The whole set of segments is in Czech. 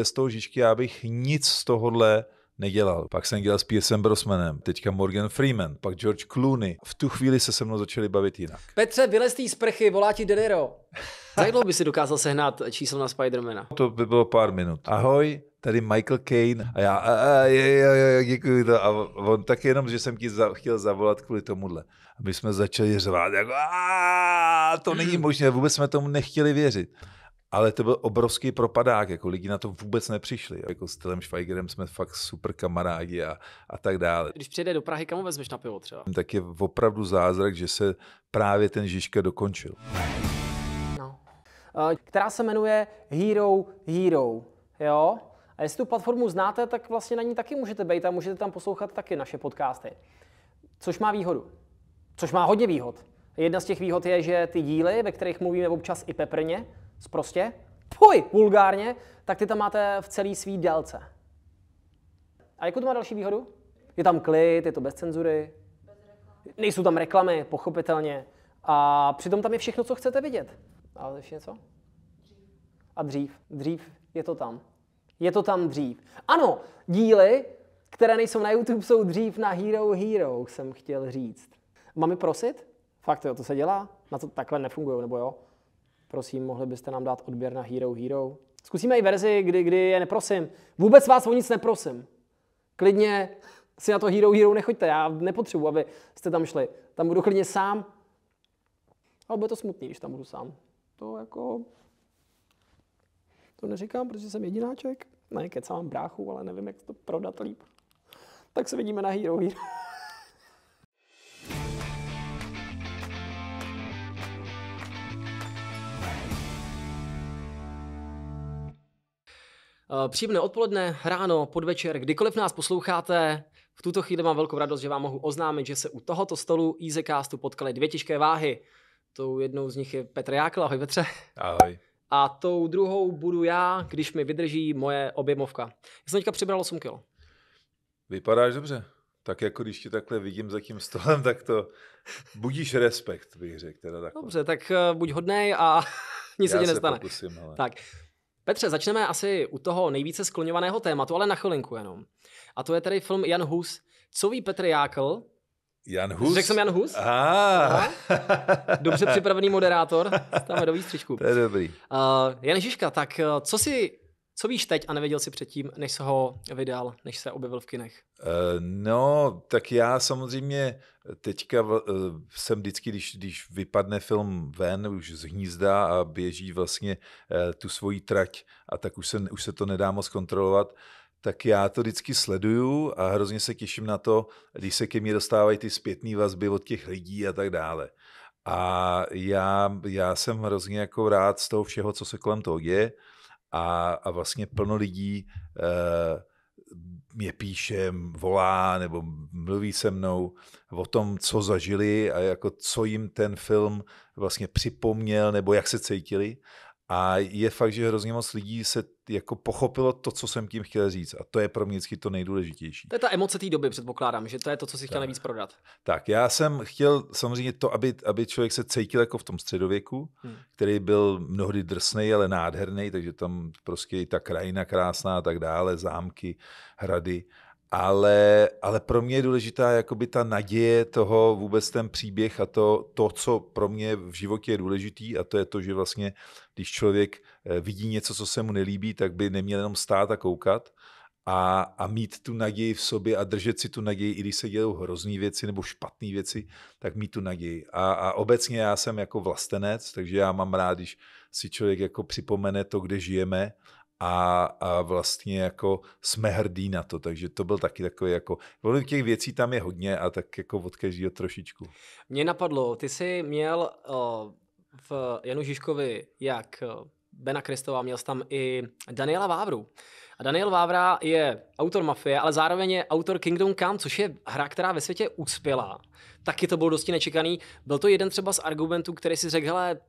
bez toho Žižky já bych nic z tohohle nedělal. Pak jsem dělal s P.S.M. Brosmanem, teďka Morgan Freeman, pak George Clooney. V tu chvíli se se mnou začali bavit jinak. Petře, vylez z sprchy, volá ti Deliro. Za by si dokázal sehnat číslo na Spidermana? To by bylo pár minut. Ahoj, tady Michael Caine a já, a, a, je, je, je, děkuji to. A on tak jenom, že jsem ti za, chtěl zavolat kvůli tomuhle. My jsme začali řvát, jako, a, to není možné, vůbec jsme tomu nechtěli věřit. Ale to byl obrovský propadák, jako lidi na to vůbec nepřišli. Jako s Tylem Schweigerem jsme fakt super kamarádi a, a tak dále. Když přijede do Prahy, kam ho vezmeš na pivo třeba? Tak je opravdu zázrak, že se právě ten Žižka dokončil. No. Eh, která se jmenuje Hero Hero, jo? A jestli tu platformu znáte, tak vlastně na ní taky můžete být a můžete tam poslouchat taky naše podcasty. Což má výhodu. Což má hodně výhod. Jedna z těch výhod je, že ty díly, ve kterých mluvíme občas i peprně, Zprostě? Fuj, vulgárně, tak ty tam máte v celý svý délce. A jakou to má další výhodu? Je tam klid, je to bez cenzury, nejsou tam reklamy, pochopitelně. A přitom tam je všechno, co chcete vidět. A ještě něco? A dřív. Dřív je to tam. Je to tam dřív. Ano, díly, které nejsou na YouTube, jsou dřív na Hero Hero, jsem chtěl říct. Mám je prosit? Fakt jo, to se dělá? Na to takhle nefungují, nebo jo? Prosím, mohli byste nám dát odběr na Hero Hero. Zkusíme i verzi, kdy, kdy je neprosím. Vůbec vás o nic neprosím. Klidně si na to Hero Hero nechoďte, já nepotřebuji, aby jste tam šli. Tam budu klidně sám. Ale bude to smutný, když tam budu sám. To jako... To neříkám, protože jsem jedináček. Ne, kecám bráchu, ale nevím, jak to prodat líp. Tak se vidíme na Hero Hero. Eh, příjemné odpoledne, ráno, podvečer, kdykoliv nás posloucháte. V tuto chvíli mám velkou radost, že vám mohu oznámit, že se u tohoto stolu EasyCastu potkaly dvě těžké váhy. Tou jednou z nich je Petr Jákl, ahoj Petře. Ahoj. A tou druhou budu já, když mi vydrží moje objemovka. Já jsem teďka přibral 8 kg. Vypadáš dobře. Tak jako když ti takhle vidím za tím stolem, tak to budíš respekt, bych řekl. Teda takhle. Dobře, tak eh, buď hodnej a nic já se ti nestane. Pokusím, ale... Tak, Petře, začneme asi u toho nejvíce skloňovaného tématu, ale na chvilinku jenom. A to je tedy film Jan Hus. Co ví Petr Jákl? Jan Hus? Řekl jsem Jan Hus? Ah. Dobře připravený moderátor. Tam je do výstřičku. To je dobrý. Uh, Jan Žižka, tak eh, co si co víš teď a nevěděl si předtím, než se ho vydal, než se objevil v kinech? Eh, no, tak já samozřejmě teďka eh, jsem vždycky, když, když vypadne film ven, už z hnízda a běží vlastně eh, tu svoji trať a tak už se, už se to nedá moc kontrolovat, tak já to vždycky sleduju a hrozně se těším na to, když se ke mně dostávají ty zpětné vazby od těch lidí a tak dále. A já, já jsem hrozně jako rád z toho všeho, co se kolem toho děje a, a vlastně plno lidí uh, mě píše, volá nebo mluví se mnou o tom, co zažili a jako co jim ten film vlastně připomněl nebo jak se cítili. A je fakt, že hrozně moc lidí se jako pochopilo to, co jsem tím chtěl říct. A to je pro mě vždycky to nejdůležitější. To je ta emoce té doby, předpokládám, že to je to, co si chtěl nejvíc prodat. Tak, já jsem chtěl samozřejmě to, aby, aby člověk se cítil jako v tom středověku, hmm. který byl mnohdy drsný, ale nádherný, takže tam prostě i ta krajina krásná a tak dále, zámky, hrady ale, ale pro mě je důležitá jakoby ta naděje toho, vůbec ten příběh a to, to, co pro mě v životě je důležitý a to je to, že vlastně, když člověk eh, vidí něco, co se mu nelíbí, tak by neměl jenom stát a koukat a, a mít tu naději v sobě a držet si tu naději, i když se dějou hrozné věci nebo špatné věci, tak mít tu naději. A, a obecně já jsem jako vlastenec, takže já mám rád, když si člověk jako připomene to, kde žijeme a, a vlastně jako jsme hrdí na to, takže to byl taky takový jako, ono těch věcí tam je hodně a tak jako od každého trošičku. Mně napadlo, ty jsi měl uh, v Janu Žižkovi jak eh, Bena Kristova, měl jsi tam i Daniela Vávru. A Daniel Vávra je autor Mafie, ale zároveň je autor Kingdom Come, což je hra, která ve světě uspěla. Taky to bylo dosti nečekaný. Byl to jeden třeba z argumentů, který si řekl, hele,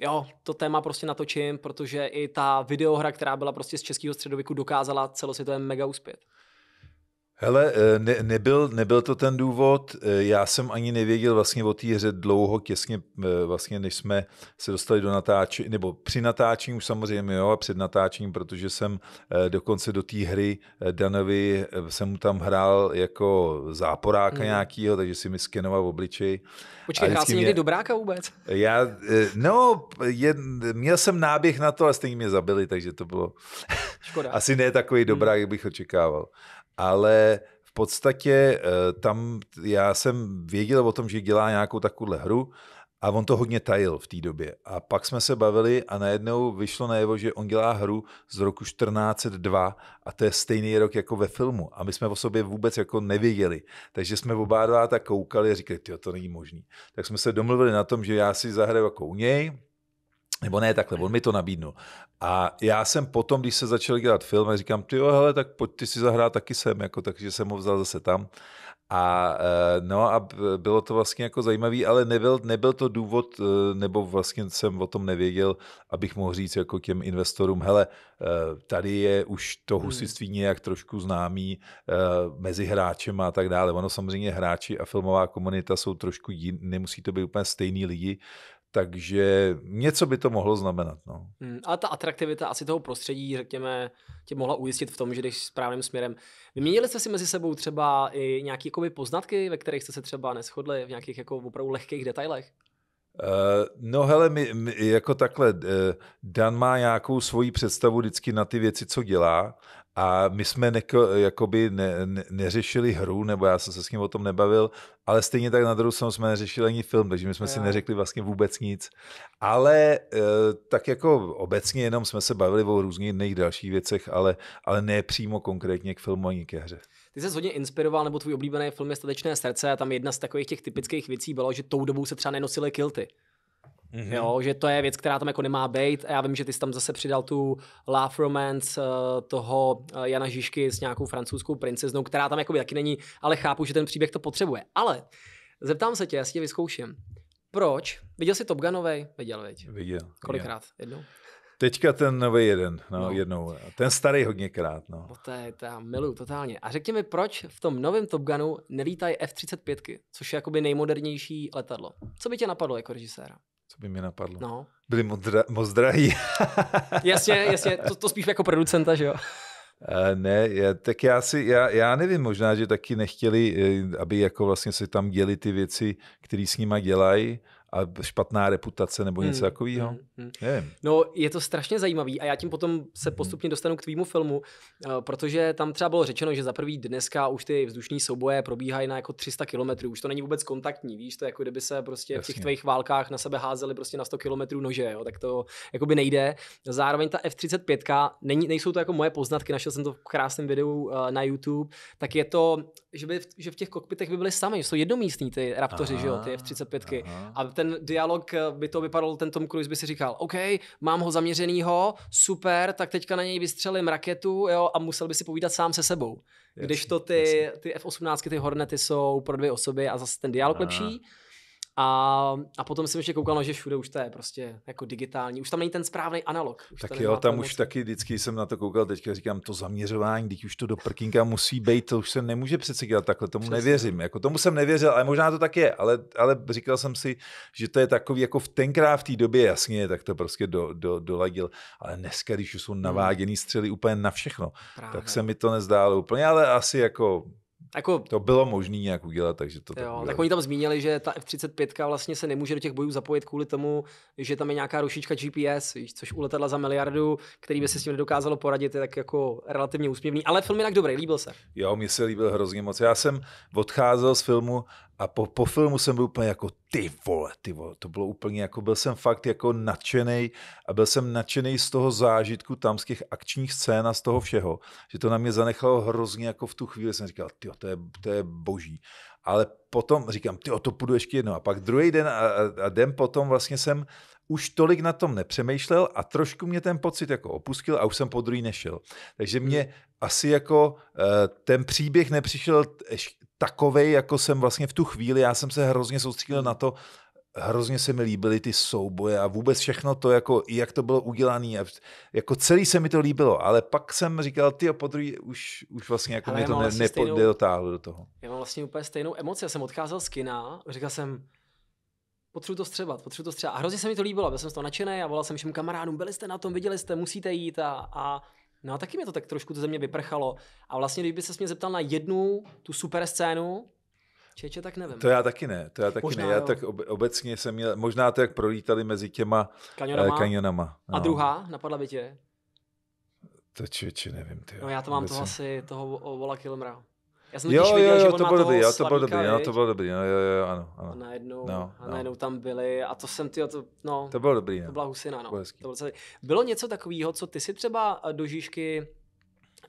Jo, to téma prostě natočím, protože i ta videohra, která byla prostě z českého středověku, dokázala celosvětově mega uspět. Hele, eh, ne, nebyl, nebyl to ten důvod, eh, já jsem ani nevěděl vlastně o té hře dlouho, těsně eh, vlastně, než jsme se dostali do natáčení, nebo při natáčení už samozřejmě, jo, a před natáčením, protože jsem dokonce do té hry Danovi, jsem mu tam hrál jako záporáka mm. nějakýho, takže si mi skenoval v obličeji. Počkej, hrál jsi někdy dobráka vůbec? Já, no, je, měl jsem náběh na to, ale stejně mě zabili, takže to bylo Škoda. asi ne takový dobrá, mm. jak bych očekával ale v podstatě eh, tam já jsem věděl o tom, že dělá nějakou takovouhle hru a on to hodně tajil v té době. A pak jsme se bavili a najednou vyšlo najevo, že on dělá hru z roku 1402 a to je stejný rok jako ve filmu. A my jsme o sobě vůbec jako nevěděli. Takže jsme oba dva tak koukali a říkali, to není možný. Tak jsme se domluvili na tom, že já si zahraju jako u něj, nebo ne takhle, on mi to nabídnul. A já jsem potom, když se začal dělat film, já říkám, ty jo, hele, tak pojď ty si zahrát taky sem, jako, takže jsem ho vzal zase tam. A e, no a bylo to vlastně jako zajímavý, ale nebyl, nebyl to důvod, e, nebo vlastně jsem o tom nevěděl, abych mohl říct jako těm investorům, hele, e, tady je už to hmm. husitství nějak trošku známý mezi hráčem a tak dále. Ono samozřejmě hráči a filmová komunita jsou trošku jiný, nemusí to být úplně stejný lidi, takže něco by to mohlo znamenat. No. Hmm, a ta atraktivita asi toho prostředí, řekněme, tě mohla ujistit v tom, že jdeš správným směrem. Vyměnili jste si mezi sebou třeba i nějaké jako poznatky, ve kterých jste se třeba neschodli v nějakých jako opravdu lehkých detailech? Uh, no hele, my, my, jako takhle, uh, Dan má nějakou svoji představu vždycky na ty věci, co dělá a my jsme neko, jakoby ne, ne, neřešili hru, nebo já jsem se s ním o tom nebavil, ale stejně tak na druhou stranu jsme neřešili ani film, takže my jsme yeah. si neřekli vlastně vůbec nic. Ale e, tak jako obecně jenom jsme se bavili o různých jiných dalších věcech, ale, ale ne přímo konkrétně k filmu ani ke hře. Ty se hodně inspiroval, nebo tvůj oblíbený film je Statečné srdce a tam jedna z takových těch typických věcí bylo, že tou dobou se třeba nenosily kilty. Mm-hmm. Jo, že to je věc, která tam jako nemá být. A já vím, že ty jsi tam zase přidal tu love romance eh, toho eh, Jana Žižky s nějakou francouzskou princeznou, která tam jako taky není, ale chápu, že ten příběh to potřebuje. Ale zeptám se tě, já si tě vyzkouším. Proč? Viděl jsi Top Gunovej? Viděl, viď? Viděl. Kolikrát? Jednou? Teďka ten nový jeden, no, no. jednou. Ten starý hodněkrát, no. To je, to já miluji totálně. A řekni mi, proč v tom novém Top Gunu nelítají F-35, což je jakoby nejmodernější letadlo. Co by tě napadlo jako režiséra? Co by mě napadlo? No. Byli dra- moc drahý. jasně, jasně, to, to spíš jako producenta, že jo? Eh, ne, tak já si, já, já nevím, možná, že taky nechtěli, eh, aby jako vlastně se tam děli ty věci, které s nima dělají a špatná reputace nebo něco hmm, takového. Hmm, hmm. No, je to strašně zajímavý a já tím potom se hmm. postupně dostanu k tvýmu filmu, eh, protože tam třeba bylo řečeno, že za prvý dneska už ty vzdušní souboje probíhají na jako 300 kilometrů, už to není vůbec kontaktní, víš, to je jako kdyby se prostě Jasně. v těch tvých válkách na sebe házeli prostě na 100 kilometrů nože, jo, tak to jako by nejde. Zároveň ta F-35, není, nejsou to jako moje poznatky, našel jsem to v krásném videu eh, na YouTube, tak je to, že, by, že v těch kokpitech by byly sami, jsou jednomístní ty raptoři, aha, že jo, ty F-35. A ten dialog eh, by to vypadalo, ten Tom Cruise by si říkal, OK, mám ho zaměřenýho, super, tak teďka na něj vystřelím raketu jo, a musel by si povídat sám se sebou. Když to ty, ty F-18, ty Hornety jsou pro dvě osoby a zase ten dialog a. lepší. A, a potom jsem ještě koukal, no, že všude už to je prostě jako digitální, už tam není ten správný analog. Už tak jo, tam už už taky vždycky jsem na to koukal, teďka říkám, to zaměřování, teď už to do prkinka musí být, to už se nemůže přece dělat takhle, tomu Přesně. nevěřím, jako tomu jsem nevěřil, ale možná to tak je, ale, ale říkal jsem si, že to je takový, jako v tenkrát v té době, jasně, tak to prostě do, do, doladil, ale dneska, když už jsou hmm. naváděný střely úplně na všechno, Právě. tak se mi to nezdálo úplně, ale asi jako jako, to bylo možné nějak udělat, takže to tak jo, Tak oni tam zmínili, že ta F-35 vlastně se nemůže do těch bojů zapojit kvůli tomu, že tam je nějaká rušička GPS, což u letadla za miliardu, který by se s tím nedokázalo poradit, je tak jako relativně úsměvný. Ale film jinak dobrý, líbil se. Jo, mně se líbil hrozně moc. Já jsem odcházel z filmu a po, po filmu jsem byl úplně jako ty vole, ty vole, to bylo úplně jako, byl jsem fakt jako nadšený a byl jsem nadšený z toho zážitku tam, z těch akčních scén a z toho všeho, že to na mě zanechalo hrozně jako v tu chvíli, jsem říkal, ty to je, to je boží. Ale potom říkám, ty to půjdu ještě jednou. A pak druhý den a, a, a den potom vlastně jsem už tolik na tom nepřemýšlel a trošku mě ten pocit jako opustil a už jsem po druhý nešel. Takže mě hmm. asi jako eh, ten příběh nepřišel takovej, jako jsem vlastně v tu chvíli, já jsem se hrozně soustředil na to, hrozně se mi líbily ty souboje a vůbec všechno to, jako, jak to bylo udělané. Jako celý se mi to líbilo, ale pak jsem říkal, ty a podruhý, už, už vlastně jako mě to vlastně ne, stejnou, nedotáhlo do toho. Já mám vlastně úplně stejnou emoci. Já jsem odcházel z kina, říkal jsem, potřebuji to střebat, potřebuji to střebat. A hrozně se mi to líbilo, byl jsem z toho nadšený a volal jsem všem kamarádům, byli jste na tom, viděli jste, musíte jít a, a No a taky mě to tak trošku to ze mě vyprchalo. A vlastně, kdyby se mě zeptal na jednu tu super scénu, Čeče, tak nevím. To já taky ne, to já taky možná, ne. Já jo. tak obecně jsem měl, možná to jak prolítali mezi těma kanionama. Eh, kanionama no. A druhá, napadla by tě? To čeče, nevím. Ty. No já to mám toho asi, toho Vola Kilmra. Já jsem jo, viděl, jo, jo, že to bylo dobrý, jo, to bylo dobrý, jo, to bylo dobrý, jo, jo, jo, ano, ano. A najednou, no, a no. najednou no. tam byli a to jsem, ty, to, no. To bylo dobrý, To no. byla husina, no. Bylo, to bylo, celý. bylo něco takového, co ty si třeba eh, do Žižky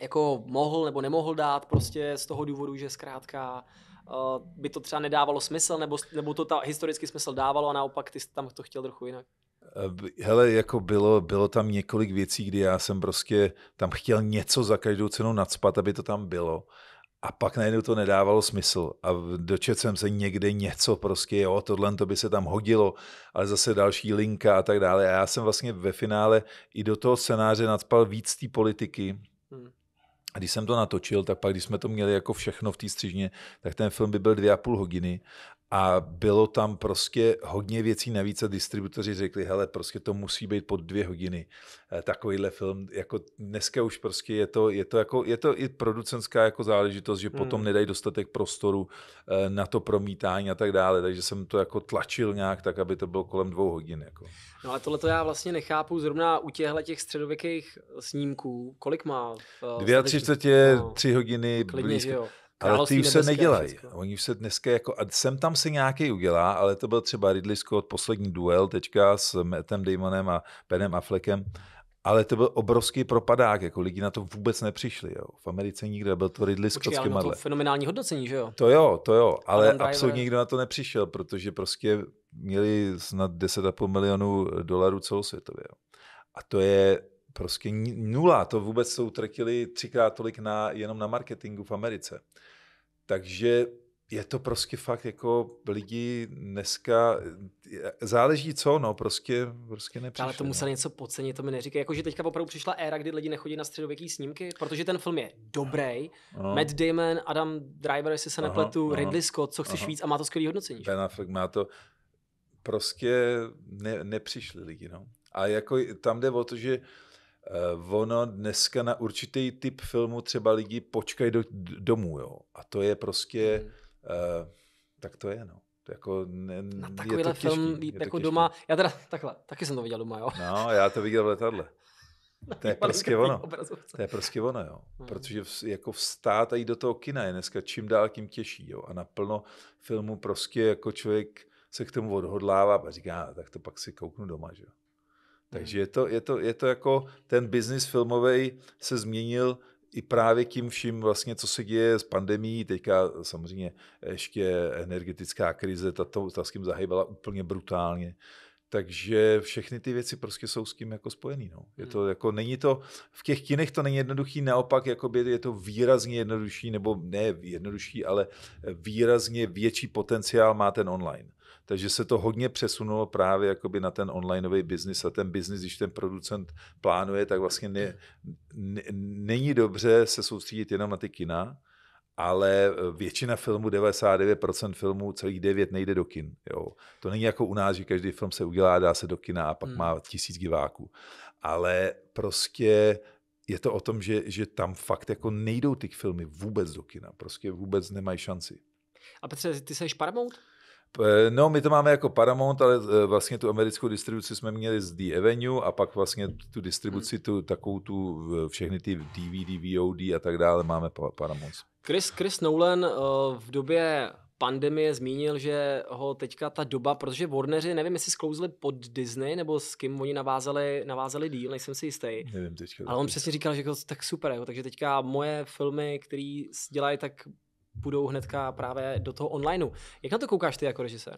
jako mohl nebo nemohl dát prostě z toho důvodu, že zkrátka uh, by to třeba nedávalo smysl, nebo, nebo to ta, historicky smysl dávalo a naopak ty jsi tam to chtěl trochu jinak? Eh, hele, jako bylo, bylo tam několik věcí, kdy já jsem prostě tam chtěl něco za každou cenu nadspat, aby to tam bylo. A pak najednou to nedávalo smysl a dočet jsem se někde něco prostě, jo, tohle to by se tam hodilo, ale zase další linka a tak dále. A já jsem vlastně ve finále i do toho scénáře nadspal víc té politiky, hmm. A když jsem to natočil, tak pak, když jsme to měli jako všechno v té střižně, tak ten film by byl dvě a půl hodiny a bylo tam prostě hodně věcí navíc a distributoři řekli, hele, prostě to musí být pod dvě hodiny. Eh, takovýhle film, jako dneska už prostě je to, je to, jako, je to i producenská jako záležitost, že hmm. potom nedají dostatek prostoru eh, na to promítání a tak dále, takže jsem to jako tlačil nějak tak, aby to bylo kolem dvou hodin. Jako. No a tohle to já vlastně nechápu zrovna u těchto těch středověkých snímků. Kolik má? Eh, dvě a tři no, hodiny. No, klidně, blízko. Jo. Ale ty už se nedělají. Oni už se dneska jako, a sem tam se nějaký udělá, ale to byl třeba Ridley Scott, poslední duel teďka s Mattem Damonem a Benem Affleckem, ale to byl obrovský propadák, jako lidi na to vůbec nepřišli. Jo. V Americe nikdo, byl to Ridley Scott Počkej, ale to fenomenální hodnocení, že jo? To jo, to jo, ale absolutně nikdo na to nepřišel, protože prostě měli snad 10,5 milionů dolarů celosvětově. Jo. A to je prostě nula, to vůbec jsou trkili třikrát tolik na, jenom na marketingu v Americe. Takže je to prostě fakt jako lidi dneska, e, záleží co, no, prostě, prostě nepřišli. Ale to musel no. něco podcenit, to mi neříkej. Jako, že teďka opravdu přišla éra, kdy lidi nechodí na středověký snímky, protože ten film je dobrý. Aha. Matt Damon, Adam Driver, jestli se nepletu, aha, Ridley Scott, co chceš aha. víc a má to skvělý hodnocení. Ben Affleck má to, prostě ne, nepřišli lidi, no. A jako tam jde o to, že uh, Eh, ono dneska na určitý typ filmu třeba lidi počkají do, domů, jo. A to je prostě, hmm. uh, tak to je, no. Jako ne, na takovýhle je to těžký, film jako těžký. doma, já teda takhle, taky jsem to viděl doma, jo. No, já to viděl v letadle. To je prostě ono. To je prostě ono, jo. Hmm. Protože v, jako vstát a jít do toho kina je dneska čím dál tím těžší, jo. A na plno filmu prostě jako člověk se k tomu odhodlává a říká, tak to pak si kouknu doma, že jo. Takže je to, je to, je to jako ten biznis filmový se změnil i právě tím vším, vlastně, co se děje s pandemí, teďka samozřejmě ještě energetická krize, ta, to, ta s tím zahybala úplně brutálně. Takže všechny ty věci prostě jsou s tím jako spojený. No. Je to hmm. jako, není to, v těch kinech to není jednoduchý, naopak jakoby je to výrazně jednodušší, nebo ne jednodušší, ale výrazně větší potenciál má ten online. Takže se to hodně přesunulo právě jakoby na ten onlineový biznis a ten biznis, když ten producent plánuje, tak vlastně ne, ne, není dobře se soustředit jenom na ty kina, ale e, většina filmů, 99% filmů, celých 9 nejde do kin. Jo. To není jako u nás, že každý film se udělá, dá se do kina a pak hmm. má tisíc diváků. Ale prostě je to o tom, že, že tam fakt jako nejdou ty filmy vůbec do kina. Prostě vůbec nemají šanci. A Petře, ty jsi Paramount? Eh, no, my to máme jako Paramount, ale eh, vlastně tu americkou distribuci jsme měli z The Avenue a pak vlastně mm. tu distribuci, tu, takovou tu, eh, všechny ty DVD, VOD a tak dále máme Paramount. Chris, Chris Nolan v době pandemie zmínil, že ho teďka ta doba, protože Warneri, nevím, jestli sklouzli pod Disney, nebo s kým oni navázali, navázali díl, nejsem si jistý. Nevím teďka. Ale on přesně říkal, že to tak super, takže teďka moje filmy, které dělají tak půjdou hnedka právě do toho onlineu. Jak na to koukáš ty jako režisér?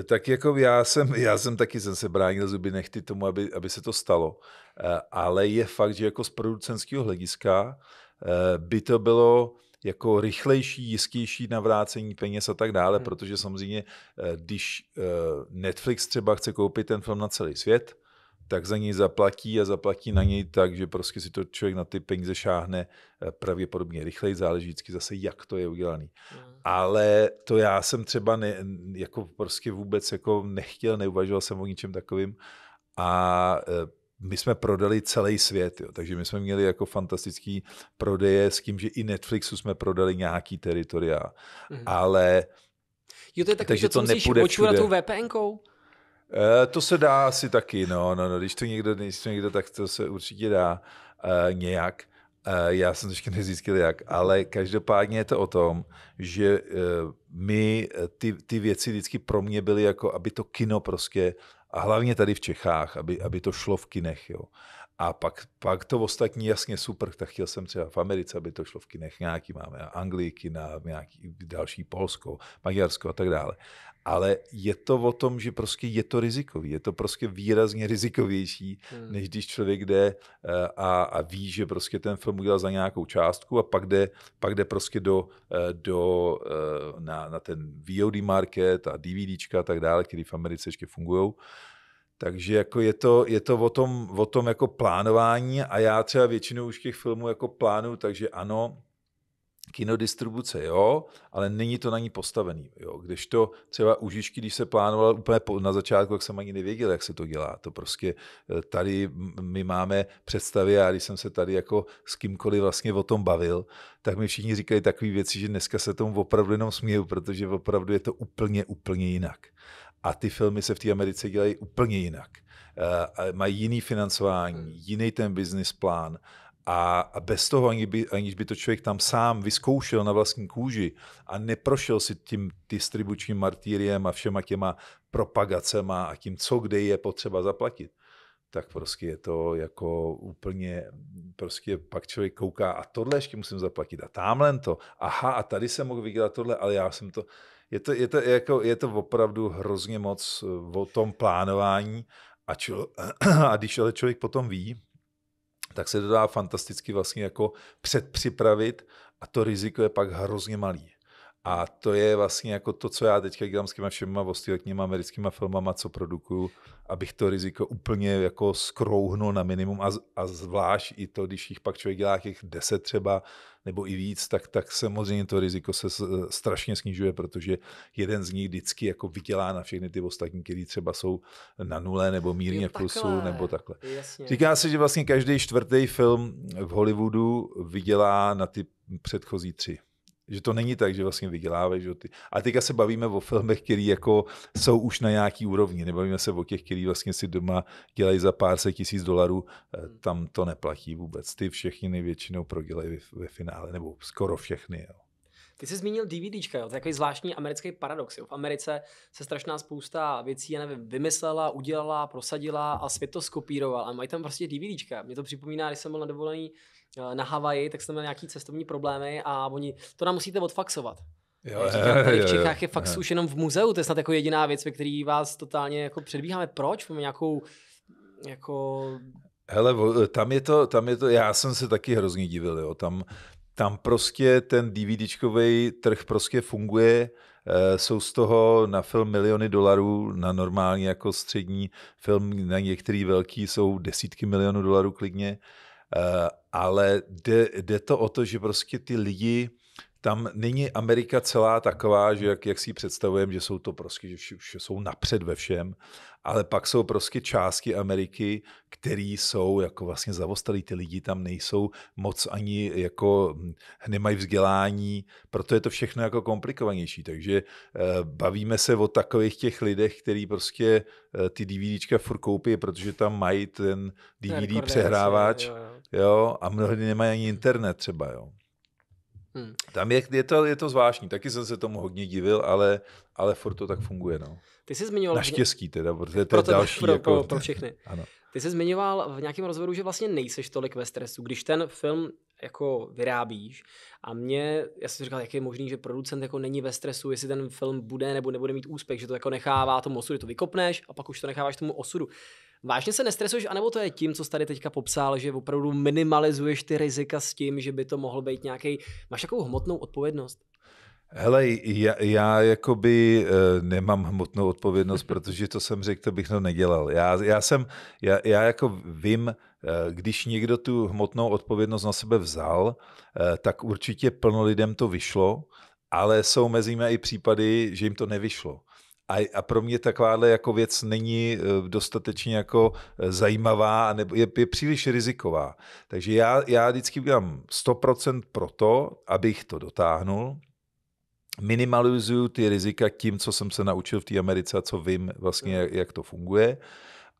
Eh, tak jako já jsem, já jsem taky jsem se bránil zuby nechty tomu, aby, aby se to stalo. Eh, ale je fakt, že jako z producenského hlediska eh, by to bylo jako rychlejší, jistější navrácení peněz a tak dále, hmm. protože samozřejmě, když Netflix třeba chce koupit ten film na celý svět, tak za něj zaplatí a zaplatí na něj tak, že prostě si to člověk na ty peníze šáhne eh, pravděpodobně rychleji, záleží vždycky zase, jak to je udělané. Mm. Ale to já jsem třeba ne, jako prostě vůbec jako nechtěl, neuvažoval jsem o ničem takovým a eh, my jsme prodali celý svět, jo. takže my jsme měli jako fantastický prodeje s tím, že i Netflixu jsme prodali nějaký teritoria, mm. ale Jo, to je takový, takže to, co to musíš očurat tou VPNkou. E, to se dá asi taky, no, no, no. Když to někdo, když to někdo, tak to se určitě dá e, nějak. E, já jsem ještě nezískal jak, ale každopádně je to o tom, že e, my ty, ty věci vždycky pro mě byly jako, aby to kino prostě, a hlavně tady v Čechách, aby, aby to šlo v kinech, jo. A pak, pak to ostatní, jasně super, tak chtěl jsem třeba v Americe, aby to šlo v kinech nějaký, máme Anglii kina, nějaký další Polsko, Maďarsko a tak dále ale je to o tom, že prostě je to rizikový, je to prostě výrazně rizikovější, hmm. než když člověk jde eh, a, a ví, že prostě ten film udělal za nějakou částku a pak jde, pak jde prostě do, eh, do, eh, na, na ten VOD market a DVDčka a tak dále, který v Americe ještě fungují. Takže jako je to, je to o, tom, o tom jako plánování a já třeba většinou už těch filmů jako plánu, takže ano, kinodistribuce, jo, ale není to na ní postavený. Jo. Když to třeba u Žižky, když se plánoval úplně na začátku, jak jsem ani nevěděl, jak se to dělá. To prostě eh, tady my máme představy a když jsem se tady jako s kýmkoliv vlastně o tom bavil, tak mi všichni říkali takové věci, že dneska se tomu opravdu jenom směju, protože opravdu je to úplně, úplně jinak. A ty filmy se v té Americe dělají úplně jinak. Eh, mají jiný financování, hmm. jiný ten business plán a, bez toho, by, aniž by to člověk tam sám vyzkoušel na vlastní kůži a neprošel si tím distribučním martýriem a všema těma propagacema a tím, co kde je potřeba zaplatit, tak prostě je to jako úplně, prostě pak člověk kouká a tohle ještě musím zaplatit a tamhle to, aha a tady jsem mohl vydělat tohle, ale já jsem to, je to, je to, jako, je to opravdu hrozně moc eh, o tom plánování a, člo, a když ale člověk potom ví, tak se to dá fantasticky vlastně jako předpřipravit a to riziko je pak hrozně malý. A to je vlastně jako to, co já teďka dělám s těma všema ostatními americkými filmama, co produkuju, abych to riziko úplně jako skrouhnul na minimum a, a zvlášť i to, když jich pak člověk dělá těch deset třeba nebo i víc, tak, tak samozřejmě to riziko se strašně snižuje, protože jeden z nich vždycky jako vydělá na všechny ty ostatní, které třeba jsou na nule nebo mírně v plusu takhle. nebo takhle. Jasně. Říká se, že vlastně každý čtvrtý film v Hollywoodu vydělá na ty předchozí tři. Že to není tak, že vlastně vydělávají. Že ty. A teďka se bavíme o filmech, které jako jsou už na nějaký úrovni. Nebavíme se o těch, který vlastně si doma dělají za pár set tisíc dolarů. Eh, hmm. Tam to neplatí vůbec. Ty všechny většinou prodělají ve, finále, nebo skoro všechny. Jo. Ty jsi zmínil DVDčka, jo? to je takový zvláštní americký paradox. Jo? V Americe se strašná spousta věcí, já nevím, vymyslela, udělala, prosadila a svět to skopíroval. A mají tam prostě DVDčka. Mě to připomíná, když jsem byl na dovolení Eh, na Havaji, tak jsme měli nějaký cestovní problémy a oni, to nám musíte odfaxovat. Jo, je, je, v Čechách je fax je. už jenom v muzeu, to je snad jako jediná věc, ve které vás totálně jako předbíháme. Proč? Máme nějakou jako... Hele, eh, tam je, to, tam je to, já jsem se taky hrozně divil, jo. Tam, tam prostě ten DVDčkový trh prostě funguje, eh, jsou z toho na film miliony dolarů, na normální jako střední film, na některý velký jsou desítky milionů dolarů klidně. Eh, ale jde, jde to o to, že prostě ty lidi, tam není Amerika celá taková, že jak, jak si ji představujeme, že jsou to prostě, že, že jsou napřed ve všem, ale pak jsou prostě části Ameriky, které jsou jako vlastně zavostalí, ty lidi tam nejsou moc ani jako hm, nemají vzdělání, proto je to všechno jako komplikovanější, takže eh, bavíme se o takových těch lidech, který prostě eh, ty DVDčka furt koupí, protože tam mají ten DVD ten přehrávač jo, jo. jo, a mnohdy nemají ani internet třeba, jo. Hmm. Tam je, je, to, je to zvláštní, taky jsem se tomu hodně divil, ale, ale furt to tak funguje. No. Ty jsi zmiňoval... Naštěstí teda, protože to je další. Pro, jako... pro, pro všechny. ano. Ty jsi zmiňoval v nějakém rozhovoru, že vlastně nejseš tolik ve stresu, když ten film jako vyrábíš a mě, já jsem si říkal, jak je možný, že producent jako není ve stresu, jestli ten film bude nebo nebude mít úspěch, že to jako nechává tomu osudu, to vykopneš a pak už to necháváš tomu osudu. Vážně se nestresuješ, anebo to je tím, co jsi tady teďka popsal, že opravdu minimalizuješ ty rizika s tím, že by to mohl být nějaký. Máš takovou hmotnou odpovědnost? Hele, já, já jakoby uh, nemám hmotnou odpovědnost, protože to jsem řekl, to bych to nedělal. Já, já jsem, já, já jako vím, eh, když někdo tu hmotnou odpovědnost na sebe vzal, eh, tak určitě plno lidem to vyšlo, ale jsou mezi nimi i případy, že jim to nevyšlo. A, a pro mě takováhle jako věc není eh, dostatečně jako eh, zajímavá, nebo je, je příliš riziková. Takže já, já vždycky udělám 100% pro to, abych to dotáhnul, minimalizuju ty rizika tím, co jsem se naučil v té Americe a co vím vlastně, jak, jak to funguje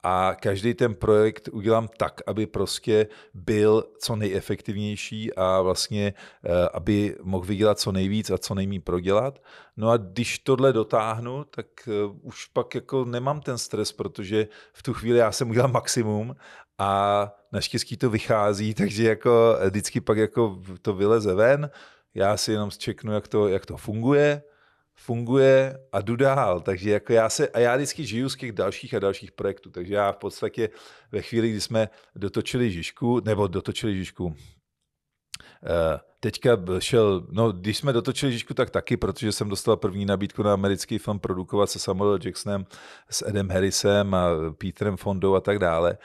a každý ten projekt udělám tak, aby prostě byl co nejefektivnější a vlastně, eh, aby mohl vydělat co nejvíc a co nejmí prodělat. No a když tohle dotáhnu, tak eh, už pak jako nemám ten stres, protože v tu chvíli já jsem udělal maximum a naštěstí to vychází, takže jako vždycky pak jako to vyleze ven, já si jenom zčeknu, jak to, jak to funguje, funguje a jdu dál. Takže jako já se, a já vždycky žiju z těch dalších a dalších projektů. Takže já v podstatě ve chvíli, kdy jsme dotočili Žižku, nebo dotočili Žižku, eh, teďka šel, no když jsme dotočili Žižku, tak taky, protože jsem dostal první nabídku na americký film produkovat se Samuel Jacksonem, s Edem Harrisem a Petrem Fondou a tak dále.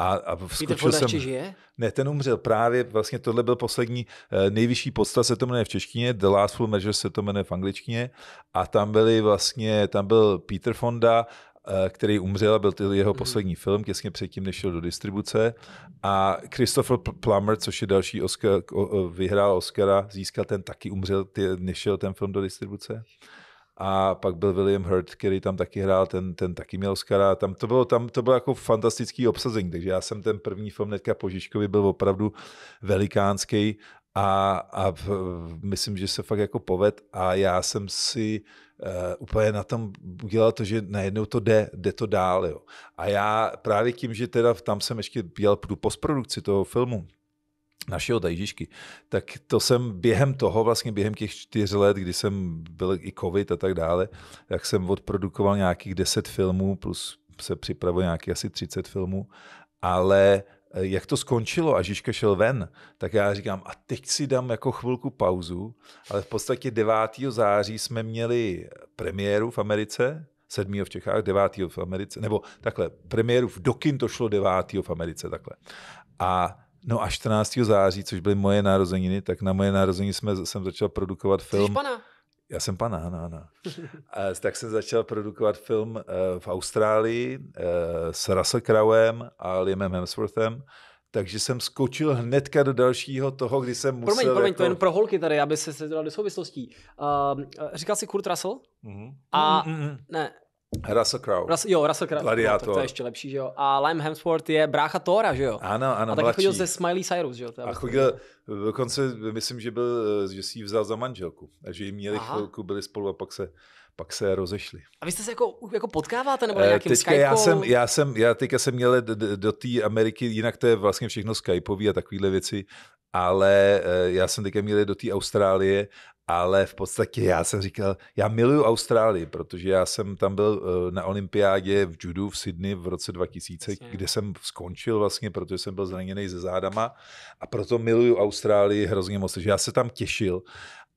A, a Peter Fonda jsem, žije? Ne, ten umřel právě, vlastně tohle byl poslední, eh, nejvyšší podsta se to jmenuje v češtině, The Last Full Measure se to jmenuje v angličtině a tam byli vlastně, tam byl Peter Fonda, eh, který umřel a byl to jeho mhm. poslední film, těsně předtím, než šel do distribuce. A Christopher Plummer, což je další Oscar, vyhrál Oscara, získal ten taky umřel, než šel ten film do distribuce a pak byl William Hurt, který tam taky hrál, ten, ten taky měl Oscara, tam to bylo, tam to bylo jako fantastický obsazení, takže já jsem ten první film netka po Žižkovi byl opravdu velikánský a, a v, myslím, že se fakt jako poved a já jsem si uh, úplně na tom udělal to, že najednou to jde, jde to dál. Jo. A já právě tím, že teda tam jsem ještě dělal tu postprodukci toho filmu, našeho tajdíšky, tak to jsem během toho, vlastně během těch čtyř let, kdy jsem byl i covid a tak dále, tak jsem odprodukoval nějakých deset filmů, plus se připravil nějakých asi 30 filmů, ale eh, jak to skončilo a Žižka šel ven, tak já říkám, a teď si dám jako chvilku pauzu, ale v podstatě 9. září jsme měli premiéru v Americe, 7. v Čechách, 9. v Americe, nebo takhle, premiéru v Dokin to šlo 9. v Americe, takhle. A No a 14. září, což byly moje narozeniny, tak na moje narozeniny jsme, jsem začal produkovat film. Jsi pana? Já jsem pana, ano, ano. A, tak jsem začal produkovat film uh, v Austrálii uh, s Russell Crowem a Liamem Hemsworthem. Takže jsem skočil hnedka do dalšího toho, kdy jsem musel... Promiň, promiň, jako... to jen pro holky tady, aby se se do souvislostí. Uh, říkal jsi Kurt Russell? Mm-hmm. A mm-hmm. ne, Russell Crowe. Rus, jo, Russell Crowe. Gladiátor. No, to je ještě lepší, že jo. A Lime Hemsworth je brácha Tora, že jo. Ano, ano, A taky chodil ze Smiley Cyrus, že jo. A vlastně chodil, dokonce myslím, že, byl, že si ji vzal za manželku. A že ji měli Aha. chvilku, byli spolu a pak se pak se rozešli. A vy jste se jako, jako potkáváte nebo eh, nějakým teďka Skypeu? já jsem, já jsem, já teďka jsem měl do, do té Ameriky, jinak to je vlastně všechno Skypeový a takovéhle věci, ale eh, já jsem teďka měl do té Austrálie ale v podstatě já jsem říkal, já miluju Austrálii, protože já jsem tam byl eh, na olympiádě v judu v Sydney v roce 2000, Jasně. kde jsem skončil vlastně, protože jsem byl zraněný ze zádama a proto miluju Austrálii hrozně moc, že já se tam těšil.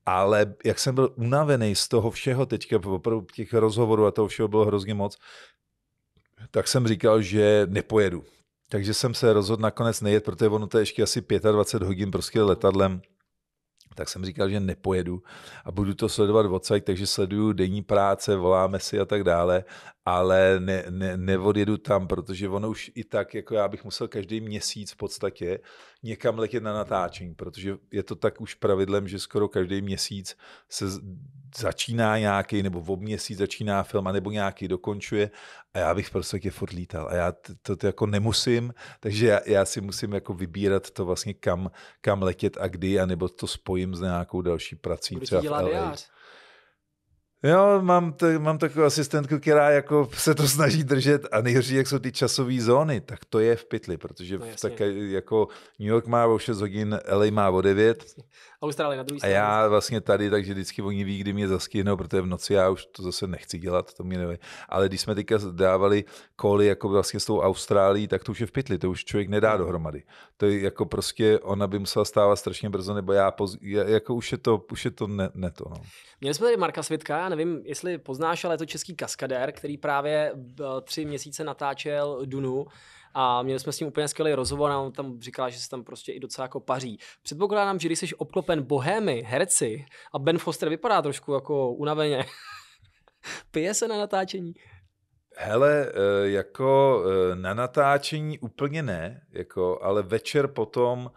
Ale jak jsem byl unavený z toho všeho teďka, opravdu těch rozhovorů a toho všeho bylo hrozně moc, tak jsem říkal, že nepojedu. Takže jsem se rozhodl nakonec nejet, protože ono to je ještě asi 25 hodin prostě letadlem tak jsem říkal, že nepojedu a budu to sledovat odsaď, takže sleduju denní práce, voláme si a tak dále, ale ne, ne, neodjedu tam, protože ono už i tak, jako já bych musel každý měsíc v podstatě někam letět na natáčení, protože je to tak už pravidlem, že skoro každý měsíc se začíná nějaký, nebo v měsíc začíná film, a nebo nějaký dokončuje a já bych prostě tě furt lítal. A já to, to jako nemusím, takže já, já, si musím jako vybírat to vlastně kam, kam letět a kdy, anebo to spojím s nějakou další prací. Budu třeba dělat v LA. Diář. Jo, mám, t- mám takovou asistentku, která jako se to snaží držet a nejhorší, jak jsou ty časové zóny, tak to je v pytli, protože no, v tak, jako New York má o 6 hodin, LA má o 9. Jasně. Austrálie na druhý A já vlastně tady, takže vždycky oni ví, kdy mě zaskynou, protože v noci já už to zase nechci dělat, to mě neví. Ale když jsme teďka dávali koly jako vlastně s tou Austrálií, tak to už je v pytli, to už člověk nedá mhm. dohromady. To je jako prostě, ona by musela stávat strašně brzo, nebo já, poz, jako už je to, už je to ne, ne to. No. Měli jsme tady Marka Svitka, nevím, jestli poznáš, ale je to český kaskadér, který právě eh, tři měsíce natáčel Dunu a měli jsme s ním úplně skvělý rozhovor a on tam říkal, že se tam prostě i docela jako paří. Předpokládám, že když jsi obklopen bohémy, herci a Ben Foster vypadá trošku jako unaveně, pije se na natáčení? Hele, eh, jako eh, na natáčení úplně ne, jako, ale večer potom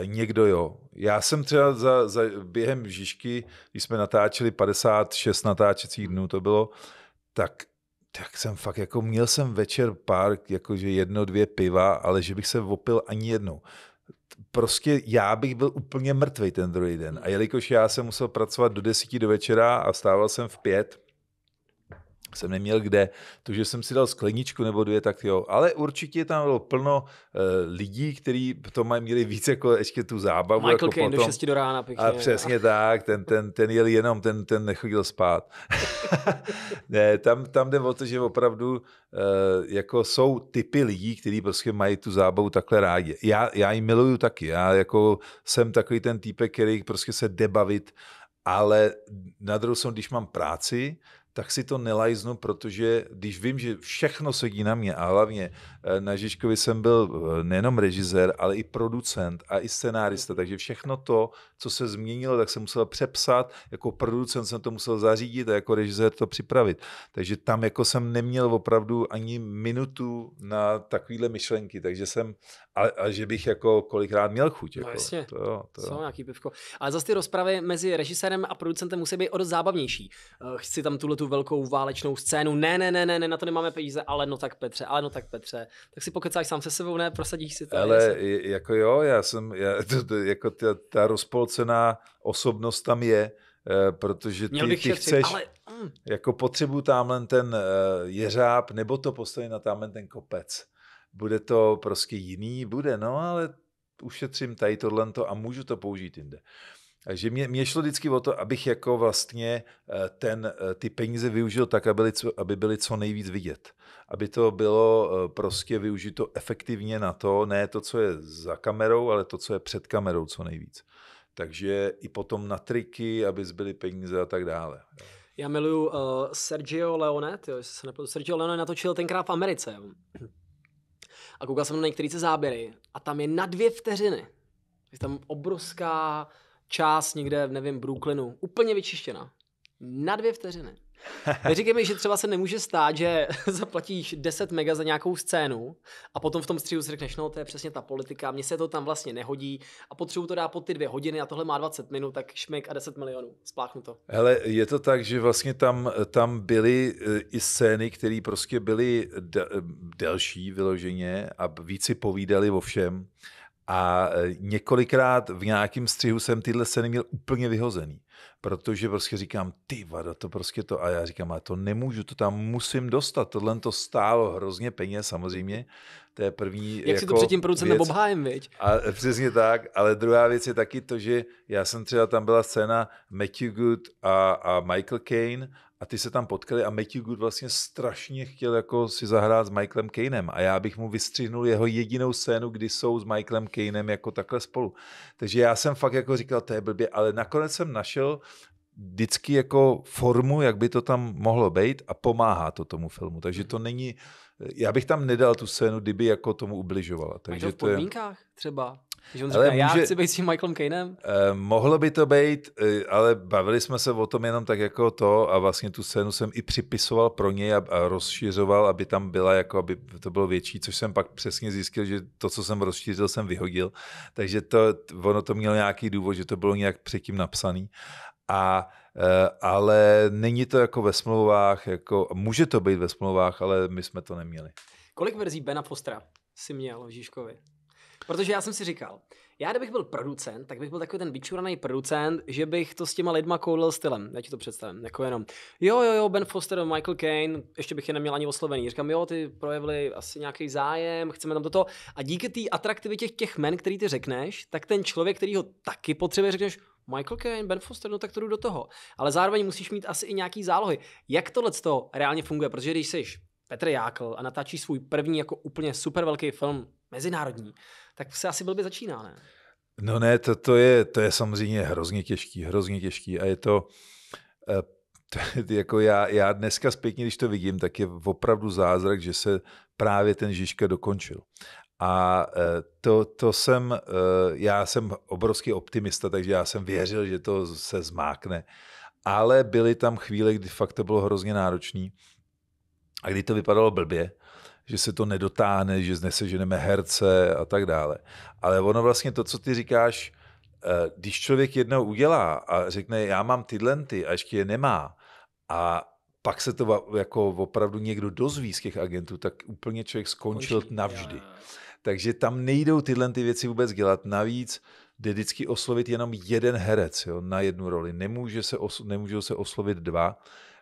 Eh, někdo jo. Já jsem třeba za, za, během Žižky, když jsme natáčeli 56 natáčecích dnů, to bylo, tak, tak jsem fakt, jako měl jsem večer pár, jakože jedno, dvě piva, ale že bych se vopil ani jednou prostě já bych byl úplně mrtvý ten druhý den. A jelikož já jsem musel pracovat do desíti do večera a stával jsem v pět, jsem neměl kde. To, že jsem si dal skleničku nebo dvě, tak jo. Ale určitě tam bylo plno uh, lidí, kteří to mají měli víc jako ještě tu zábavu. Michael jako Kane potom. do 6 do rána pěkně. A přesně tak, ten, ten, ten jel jenom, ten, ten nechodil spát. ne, tam, tam jde o to, že opravdu uh, jako jsou typy lidí, kteří prostě mají tu zábavu takhle rádi. Já, já ji miluju taky. Já jako jsem takový ten typ, který prostě se debavit, ale na druhou stranu, když mám práci, tak si to nelajznu, protože když vím, že všechno sedí na mě a hlavně eh, na Žižkovi jsem byl eh, nejenom režisér, ale i producent a i scenárista, takže všechno to, co se změnilo, tak jsem musel přepsat, jako producent jsem to musel zařídit a jako režisér to připravit. Takže tam jako jsem neměl opravdu ani minutu na takovýhle myšlenky, takže jsem, a, a že bych jako kolikrát měl chuť. No jako. No jasně, to jo, to jo. jsou nějaký pivko. Ale zase ty rozpravy mezi režisérem a producentem musí být o dost zábavnější. Eh, chci tam tuhle tu velkou válečnou scénu. Ne, ne, ne, ne, ne, na to nemáme peníze, ale no tak Petře, ale no tak Petře. Tak si pokecáš sám se sebou, ne, prosadíš si to. Ale jen. jako jo, já jsem, já, to, to, jako ta, ta rozpolcená osobnost tam je, eh, protože ty, ty šetřit, chceš, ale... Mm. jako potřebu tamhle ten eh, jeřáb, nebo to postavit na tamhle ten kopec. Bude to prostě jiný, bude, no ale ušetřím tady tohle a můžu to použít jinde. Takže mě, mě šlo vždycky o to, abych jako vlastně eh, ten, eh, ty peníze využil tak, aby byly, co, aby byly co nejvíc vidět. Aby to bylo eh, prostě využito efektivně na to, ne to, co je za kamerou, ale to, co je před kamerou co nejvíc. Takže i potom na triky, aby zbyly peníze a tak dále. Já miluju uh, Sergio Leone, tyjo, se nepletu. Sergio Leone natočil tenkrát v Americe. A koukal jsem na některé záběry a tam je na dvě vteřiny. Je tam obrovská část někde, nevím, Brooklynu, úplně vyčištěna. Na dvě vteřiny. Říkej mi, že třeba se nemůže stát, že zaplatíš 10 mega za nějakou scénu a potom v tom střihu si řekneš, no to je přesně ta politika, mně se to tam vlastně nehodí a potřebuju to dát po ty dvě hodiny a tohle má 20 minut, tak šmek a 10 milionů, spláchnu to. Ale je to tak, že vlastně tam, tam byly eh, i scény, které prostě byly eh, delší vyloženě a víc si povídali o všem. A e, několikrát v nějakém střihu jsem tyhle scény měl úplně vyhozený, protože prostě říkám, ty vada, to prostě to, a já říkám, ale to nemůžu, to tam musím dostat, tohle to stálo hrozně peněz samozřejmě, to je první Jak jako si to jako předtím producentem nebo hájem, viď? A, e, přesně tak, ale druhá věc je taky to, že já jsem třeba, tam byla scéna Matthew Good a, a Michael Caine a ty se tam potkali a Matthew Good vlastně strašně chtěl jako si zahrát s Michaelem Kanem a já bych mu vystřihnul jeho jedinou scénu, kdy jsou s Michaelem Kanem jako takhle spolu. Takže já jsem fakt jako říkal, to je blbě, ale nakonec jsem našel vždycky jako formu, jak by to tam mohlo být a pomáhá to tomu filmu. Takže to není, já bych tam nedal tu scénu, kdyby jako tomu ubližovala. Takže a to v podmínkách to je... třeba když on říká, ale může, já chci být s tím Michaelem Kanem. Eh, mohlo by to být, eh, ale bavili jsme se o tom jenom tak jako to a vlastně tu scénu jsem i připisoval pro něj a, a rozšiřoval, aby tam byla, jako aby to bylo větší, což jsem pak přesně zjistil, že to, co jsem rozšířil, jsem vyhodil. Takže to, ono to mělo nějaký důvod, že to bylo nějak předtím napsaný. A eh, ale není to jako ve smlouvách, jako, může to být ve smlouvách, ale my jsme to neměli. Kolik verzí Bena Fostra si měl Žižkovi? Protože já jsem si říkal, já kdybych byl producent, tak bych byl takový ten vyčuraný producent, že bych to s těma lidma koulil stylem. Já ti to představím. Jako jenom, jo, jo, jo, Ben Foster, Michael Caine, ještě bych je neměl ani oslovený. Říkám, jo, ty projevili asi nějaký zájem, chceme tam toto. A díky té atraktivitě těch men, který ty řekneš, tak ten člověk, který ho taky potřebuje, řekneš, Michael Caine, Ben Foster, no tak to jdu do toho. Ale zároveň musíš mít asi i nějaký zálohy. Jak tohle to reálně funguje? Protože když jsi Petr Jákl a natáčí svůj první jako úplně super velký film mezinárodní, tak se asi blbě začíná, ne? No ne, to, to, je, to je samozřejmě hrozně těžký, hrozně těžký a je to, eh, to jako já, já dneska zpětně, když to vidím, tak je opravdu zázrak, že se právě ten Žižka dokončil. A eh, to, to jsem, eh, já jsem obrovský optimista, takže já jsem věřil, že to se zmákne. Ale byly tam chvíle, kdy fakt to bylo hrozně náročný a kdy to vypadalo blbě že se to nedotáhne, že zneseženeme herce a tak dále. Ale ono vlastně to, co ty říkáš, eh, když člověk jednou udělá a řekne, já mám ty ty a ještě je nemá a pak se to jako opravdu někdo dozví z těch agentů, tak úplně člověk skončil Končí, navždy. Já. Takže tam nejdou tyhle ty věci vůbec dělat. Navíc jde vždycky oslovit jenom jeden herec jo, na jednu roli. Nemůže se os- nemůžou se oslovit dva.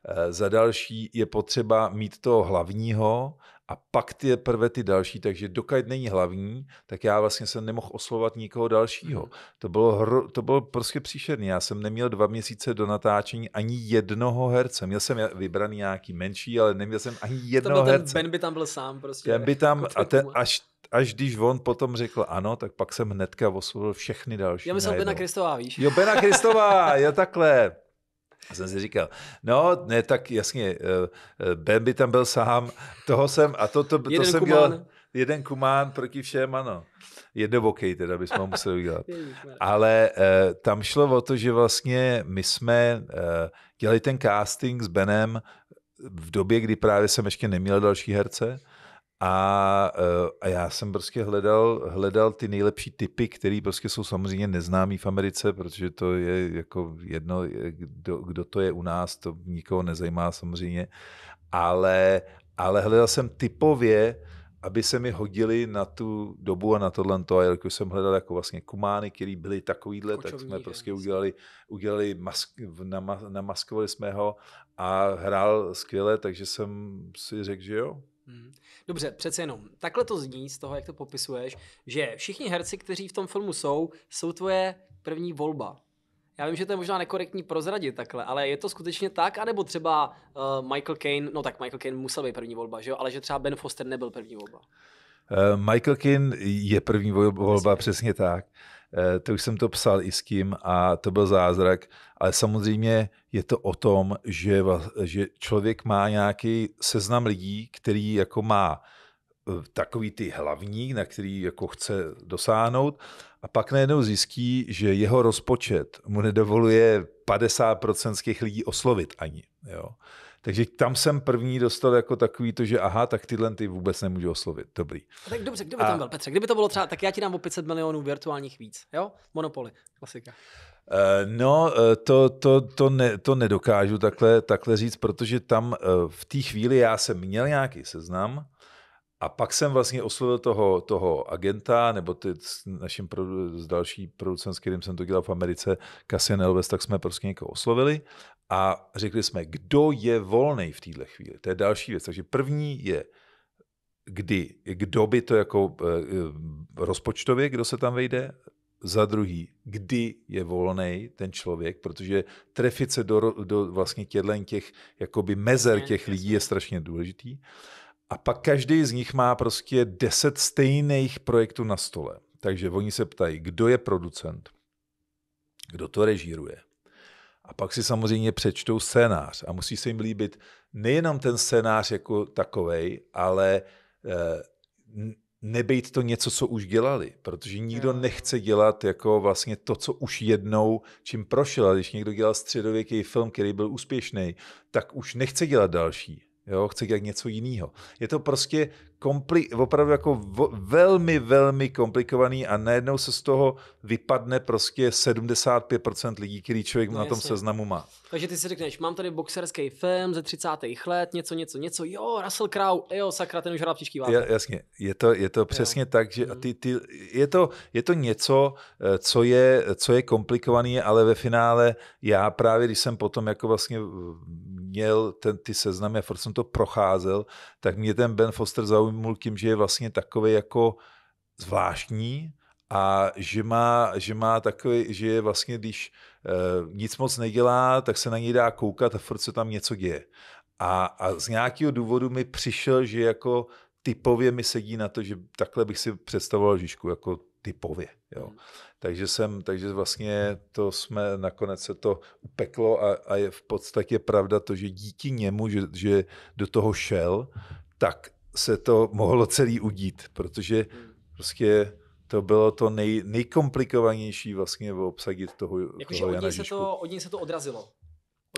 E, za další je potřeba mít toho hlavního a pak ty prvé ty další, takže dokud není hlavní, tak já vlastně jsem nemohl oslovat nikoho dalšího. Mm. To bylo, hro, to bylo prostě příšerné. Já jsem neměl dva měsíce do natáčení ani jednoho herce. Měl jsem vybraný nějaký menší, ale neměl jsem ani jednoho to byl herce. Ten ben by tam byl sám prostě. Ben by jako tam a ten, až až když on potom řekl ano, tak pak jsem hnedka oslovil všechny další. Já myslel Bena Kristová, víš? Jo, Bena Kristová, je takhle. A jsem si říkal, no ne, tak jasně, eh, eh, Ben by tam byl sám, toho jsem, a to, to, to, to jsem dělal, jeden kumán proti všem, ano. Jednobokej teda bychom ho museli udělat. Ale eh, tam šlo o to, že vlastně my jsme eh, dělali ten casting s Benem v době, kdy právě jsem ještě neměl další herce, a, eh, a já jsem prostě hledal, hledal ty nejlepší typy, které prostě jsou samozřejmě neznámý v Americe, protože to je jako jedno, kdo, kdo to je u nás, to nikoho nezajímá samozřejmě. Ale, ale hledal jsem typově, aby se mi hodili na tu dobu a na tohle A jako jsem hledal jako vlastně kumány, které byly takovýhle, Kočový, tak jsme prostě udělali, udělali mask, namaskovali jsme ho a hrál skvěle, takže jsem si řekl, že jo, Mhm. Dobře, přece jenom. Takhle to zní z toho, jak to popisuješ, že všichni herci, kteří v tom filmu jsou, jsou tvoje první volba. Já vím, že to je možná nekorektní prozradit takhle, ale je to skutečně tak? A nebo třeba uh, Michael Caine, no tak Michael Caine musel být první volba, že jo? Ale že třeba Ben Foster nebyl první volba. Eh, Michael Kin je první volba, přesně tak. Eh, to už jsem to psal i s kým a to byl zázrak. Ale samozřejmě je to o tom, že, že člověk má nějaký seznam lidí, který jako má eh, takový ty hlavní, na který jako chce dosáhnout a pak najednou zjistí, že jeho rozpočet mu nedovoluje 50% z těch lidí oslovit ani. Jo. Takže tam jsem první dostal jako takový to, že aha, tak tyhle ty vůbec nemůžu oslovit. Dobrý. A tak dobře, kdo by a... tam byl, Petře? Kdyby to bylo třeba, tak já ti dám o 500 milionů virtuálních víc, jo? Monopoly, klasika. Eh, no, eh, to, to, to, ne, to nedokážu takhle, takhle říct, protože tam eh, v té chvíli já jsem měl nějaký seznam a pak jsem vlastně oslovil toho, toho agenta, nebo ty, s naším produ, s další producent, s kterým jsem to dělal v Americe, Cassian Elves, tak jsme prostě někoho oslovili a řekli jsme, kdo je volný v této chvíli. To je další věc. Takže první je, kdy, kdo by to jako eh, eh, rozpočtově, kdo se tam vejde, za druhý, kdy je volný ten člověk, protože trefit se do, do vlastně těchto těch jakoby mezer těch lidí je strašně důležitý. A pak každý z nich má prostě deset stejných projektů na stole. Takže oni se ptají, kdo je producent, kdo to režíruje, a pak si samozřejmě přečtou scénář a musí se jim líbit nejenom ten scénář jako takovej, ale e, nebejt to něco, co už dělali, protože nikdo jo. nechce dělat jako vlastně to, co už jednou čím prošel. A když někdo dělal středověký film, který byl úspěšný, tak už nechce dělat další jo, chci dělat něco jiného. Je to prostě kompli- opravdu jako v- velmi, velmi komplikovaný a najednou se z toho vypadne prostě 75% lidí, který člověk no, na jasně. tom seznamu má. Takže ty si řekneš, mám tady boxerský film ze 30. let, něco, něco, něco, jo, Russell Crowe, jo, sakra, ten už hrál příští Ja, jasně, je to, je to přesně jo. tak, že mm. ty, ty, je, to, je to něco, eh, co je, co je komplikovaný, ale ve finále já právě, když jsem potom jako vlastně měl ten, ty seznamy a furt jsem to procházel, tak mě ten Ben Foster zaujímul tím, že je vlastně takový jako zvláštní a že má, že má takový, že je vlastně, když eh, nic moc nedělá, tak se na něj dá koukat a furt se tam něco děje. A, a z nějakého důvodu mi přišel, že jako typově mi sedí na to, že takhle bych si představoval Žižku, jako typově. Jo. Hmm. Takže, jsem, takže vlastně to jsme, nakonec se to upeklo a, a je v podstatě pravda to, že díky němu, že, že do toho šel, tak se to mohlo celý udít, protože hmm. prostě to bylo to nej, nejkomplikovanější vlastně obsadit toho, jako, toho Jana od něj, se to, od něj se to odrazilo.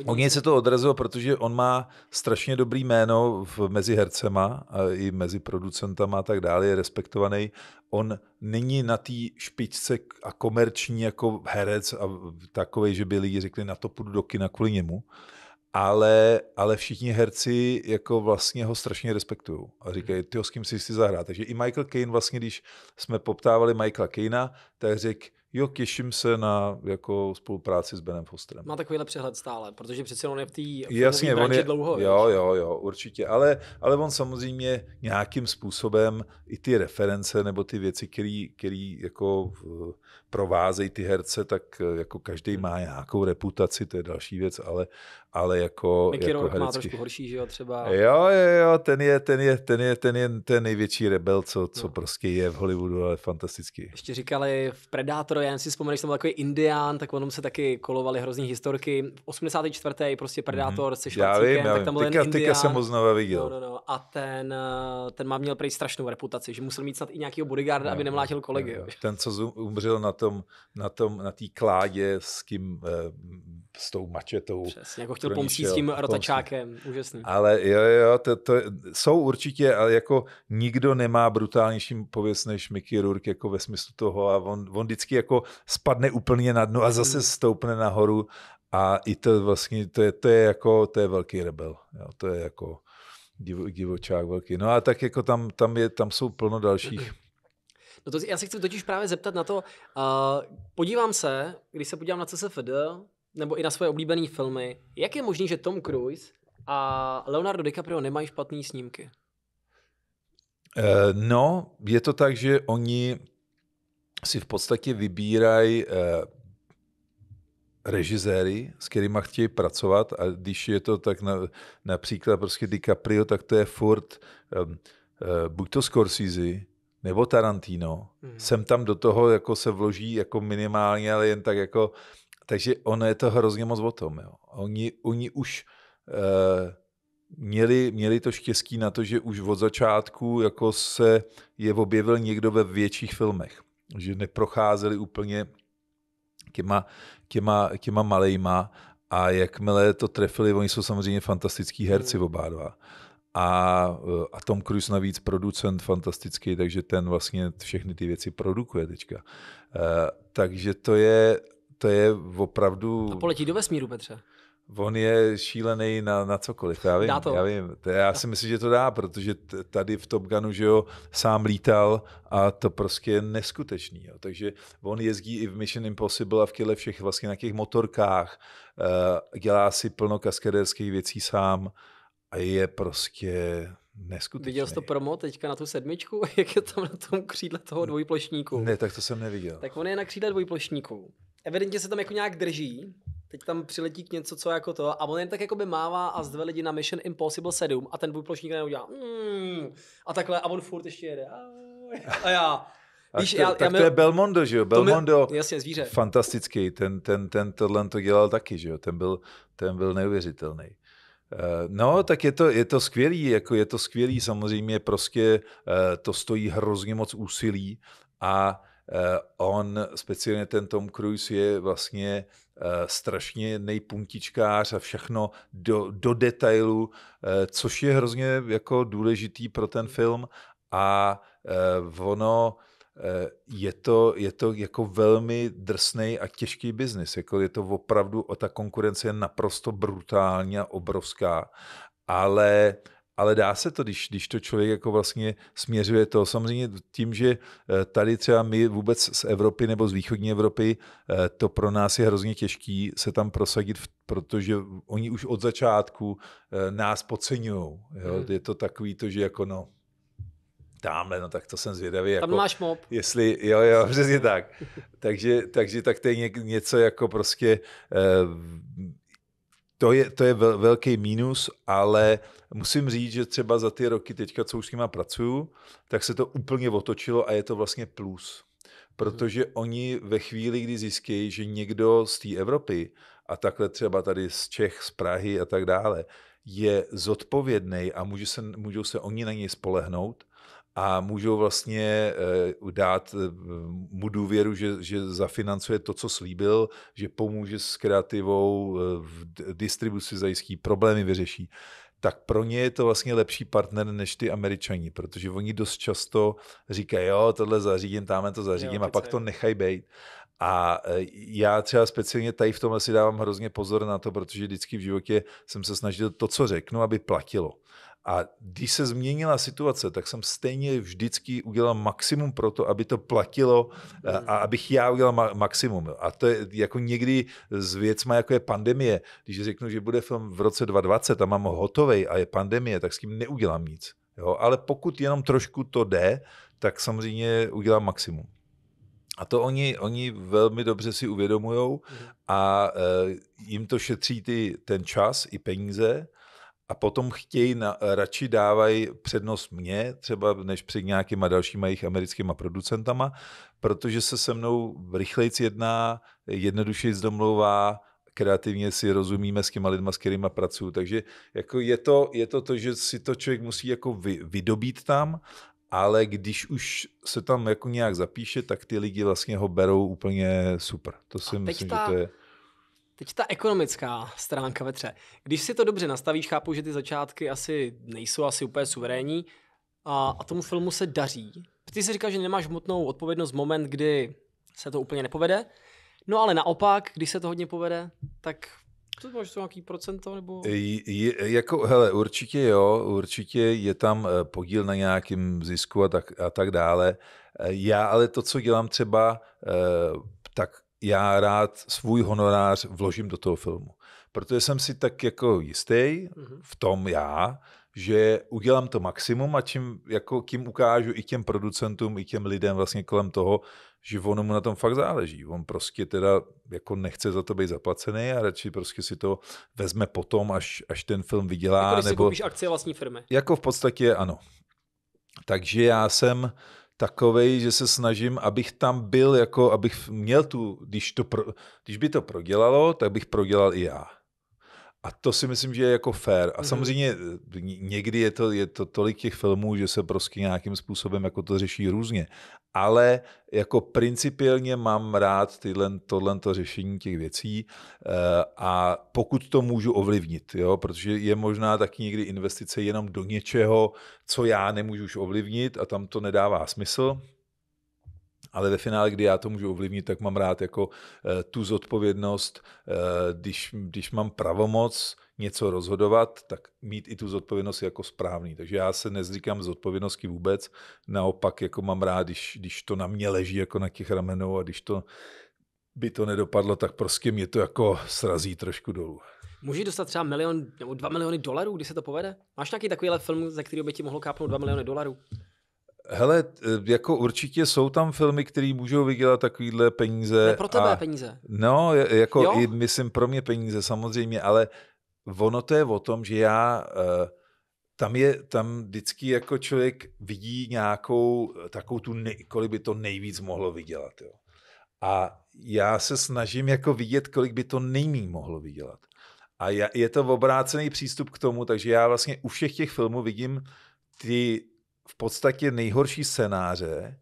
Od něj se to odrazilo, protože on má strašně dobrý jméno v, mezi hercema a i mezi producentama a tak dále, je respektovaný on není na té špičce a komerční jako herec a takový, že by lidi řekli, na to půjdu do kina kvůli němu, ale, ale všichni herci jako vlastně ho strašně respektují a mhm. říkají, ty s kým si zahrát. Takže i Michael Caine vlastně, když jsme poptávali Michaela Caina, tak řekl, jo, těším se na jako spolupráci s Benem Fosterem. Má takovýhle přehled stále, protože přece on je v té Jasně, on je, dlouho. Jo, víš? jo, jo, určitě, ale, ale on samozřejmě nějakým způsobem i ty reference nebo ty věci, které jako provázejí ty herce, tak jako každý má nějakou reputaci, to je další věc, ale, ale jako... Mickey jako má trošku horší, že jo, třeba. Jo, jo, jo, ten je, ten je, ten je, ten je, ten největší rebel, co, co no. prostě je v Hollywoodu, ale fantastický. Ještě říkali v Predátoru já si vzpomínám, že tam byl takový Indián, tak onom se taky kolovaly hrozný historky. V 84. prostě Predátor mm-hmm. se Schwarzeneggerem, tak tam byl tyka, Indián. Tyka jsem ho znovu viděl. No, no, no. A ten, eh, ten má měl prej strašnou reputaci, že musel mít snad i nějakého bodyguarda, no, aby nemlátil kolegy. No, ten, co umřel na tom, na tom, na té kládě, s kým eh, s tou mačetou. Přesně, jako chtěl pomstit s tím rotačákem, úžasný. Ale jo, jo, to, to jsou určitě, ale jako nikdo nemá brutálnější pověst než Mickey Rourke jako ve smyslu toho a on, on vždycky jako spadne úplně na dno a zase hmm. stoupne nahoru a i to vlastně, to je, to je jako, to je velký rebel, jo, to je jako divo, divočák velký. No a tak jako tam, tam, je, tam jsou plno dalších No to, já se chci totiž právě zeptat na to, uh, podívám se, když se podívám na CSFD, nebo i na své oblíbené filmy, jak je možné, že Tom Cruise a Leonardo DiCaprio nemají špatné snímky? Eh, no, je to tak, že oni si v podstatě vybírají eh, režiséry, s kterými chtějí pracovat a když je to tak na, například prostě DiCaprio, tak to je furt um, uh, buď to Scorsese, nebo Tarantino. Mm. Sem tam do toho jako se vloží jako minimálně, ale jen tak jako takže ono je to hrozně moc o tom. Jo. Oni, oni už uh, měli, měli to štěstí na to, že už od začátku jako se je objevil někdo ve větších filmech. Že neprocházeli úplně těma, těma, těma malejma a jakmile to trefili, oni jsou samozřejmě fantastický herci hmm. oba dva. A, eh, a Tom Cruise navíc producent fantastický, takže ten vlastně všechny ty věci produkuje teďka. Uh, takže to je, to je opravdu... A poletí do vesmíru, Petře. On je šílený na, na cokoliv, já vím, dá to. já vím. To, já si myslím, že to dá, protože tady v Top Gunu, že jo, sám lítal a to prostě je neskutečný. Jo. Takže on jezdí i v Mission Impossible a v kile všech vlastně na těch motorkách, uh, dělá si plno kaskaderských věcí sám a je prostě Neskutečný. Viděl jsi to promo teďka na tu sedmičku, jak je tam na tom křídle toho dvojplošníku? Ne, tak to jsem neviděl. Tak on je na křídle dvojplošníku evidentně se tam jako nějak drží, teď tam přiletí k něco, co jako to, a on jen tak jako by mává a zve lidi na Mission Impossible 7 a ten dvojplošník neudělá mm, a takhle a on furt ještě jede a já a Víš, to, já, tak já mě... to je Belmondo, že jo? Belmondo, mě... jasně, zvíře. fantastický, ten, ten, ten tohle to dělal taky, že jo? Ten byl, ten byl neuvěřitelný. Uh, no, tak je to, je to skvělý, jako je to skvělý, samozřejmě prostě uh, to stojí hrozně moc úsilí a Eh, on, speciálně ten Tom Cruise, je vlastně eh, strašně nejpuntičkář a všechno do, do detailu, eh, což je hrozně jako důležitý pro ten film a ono je to, je to jako velmi drsný a těžký biznis. Jako je to opravdu, ta konkurence je naprosto brutální a obrovská, ale uh, ale dá se to, když, když to člověk jako vlastně směřuje to. Samozřejmě tím, že eh, tady třeba my vůbec z Evropy nebo z východní Evropy, eh, to pro nás je hrozně těžký se tam prosadit, protože oni už od začátku eh, nás podceňují. Hmm. Je to takový to, že jako no, tamhle, no tak to jsem zvědavý. Tam jako, máš mob. Jestli, jo, jo, přesně tak. takže, takže tak to je něco jako prostě eh, to je, to je vel, velký mínus, ale musím říct, že třeba za ty roky teďka, co už s nima pracuju, tak se to úplně otočilo a je to vlastně plus. Protože oni ve chvíli, kdy zjistí, že někdo z té Evropy a takhle třeba tady z Čech, z Prahy a tak dále, je zodpovědný a může se, můžou se oni na něj spolehnout, a můžou vlastně eh, dát eh, mu důvěru, že, že zafinancuje to, co slíbil, že pomůže s kreativou, eh, v distribuci zajistí, problémy vyřeší tak pro ně je to vlastně lepší partner než ty američani, protože oni dost často říkají, jo, tohle zařídím, tamhle to zařídím jo, a pak to nechají být. A já třeba speciálně tady v tom asi dávám hrozně pozor na to, protože vždycky v životě jsem se snažil to, co řeknu, aby platilo. A když se změnila situace, tak jsem stejně vždycky udělal maximum pro to, aby to platilo eh, a hmm. abych já udělal maximum. A to je jako někdy s věcma, jako je pandemie. Když řeknu, že bude film v roce 2020 a mám ho hotovej a je pandemie, tak s tím neudělám nic. Jo? Ale pokud jenom trošku to jde, tak samozřejmě udělám maximum. A to oni, oni velmi dobře si uvědomují hmm. a eh, jim to šetří ty, ten čas i peníze a potom chtějí, na, radši dávají přednost mě, třeba než před nějakýma dalšíma jejich americkýma producentama, protože se se mnou rychleji jedná, jednodušeji zdomlouvá, kreativně si rozumíme s těma lidma, s kterými pracuju. Takže jako je, to, je to to, že si to člověk musí jako vy, vydobít tam, ale když už se tam jako nějak zapíše, tak ty lidi vlastně ho berou úplně super. To si a myslím, ta... že to je Teď ta ekonomická stránka vetře. Když si to dobře nastavíš, chápu, že ty začátky asi nejsou asi úplně suverénní a, a tomu filmu se daří. Ty si říkal, že nemáš hmotnou odpovědnost moment, kdy se to úplně nepovede, no ale naopak, když se to hodně povede, tak to máš to nějaký procento? Nebo... Je, jako, hele, určitě jo, určitě je tam eh, podíl na nějakém zisku a tak, a tak dále. Eh, já ale to, co dělám třeba, eh, tak já rád svůj honorář vložím do toho filmu. Protože jsem si tak jako jistý mhm. v tom já, že udělám to maximum a čím, jako, ukážu i těm producentům, i těm lidem vlastně kolem toho, že ono mu na tom fakt záleží. On prostě teda jako nechce za to být zaplacený a radši prostě si to vezme potom, až, až ten film vydělá. Jako nebo, si akcie vlastní firmy. Jako v podstatě ano. Takže já jsem takovej, že se snažím, abych tam byl, jako abych měl tu, když, to pro, když by to prodělalo, tak bych prodělal i já. A to si myslím, že je jako fair. A mhm. samozřejmě eh, někdy je to, je to tolik těch filmů, že se prostě nějakým způsobem jako to řeší různě. Ale jako principiálně mám rád tyhle, tohle řešení těch věcí eh, a pokud to můžu ovlivnit, jo, protože je možná taky někdy investice jenom do něčeho, co já nemůžu už ovlivnit a tam to nedává smysl, ale ve finále, kdy já to můžu ovlivnit, tak mám rád jako eh, tu zodpovědnost, eh, když, když mám pravomoc něco rozhodovat, tak mít i tu zodpovědnost jako správný. Takže já se nezříkám zodpovědnosti vůbec, naopak jako mám rád, když, když to na mě leží jako na těch ramenou a když to by to nedopadlo, tak prostě mě to jako srazí trošku dolů. Můžeš dostat třeba milion nebo dva miliony dolarů, když se to povede? Máš nějaký takovýhle film, ze kterého by ti mohlo kápnout dva miliony dolarů? Hele, e, jako určitě jsou tam filmy, které můžou vydělat takovýhle peníze. Ne pro tebe a... peníze. No, jako jo? i myslím pro mě peníze samozřejmě, ale ono to je o tom, že já e, tam je, tam vždycky jako člověk vidí nějakou e, takovou tu, nej, kolik by to nejvíc mohlo vydělat. Jo. A já se snažím jako vidět, kolik by to nejmí mohlo vydělat. A je to obrácený přístup k tomu, takže já vlastně u všech těch filmů vidím ty v podstatě nejhorší scénáře,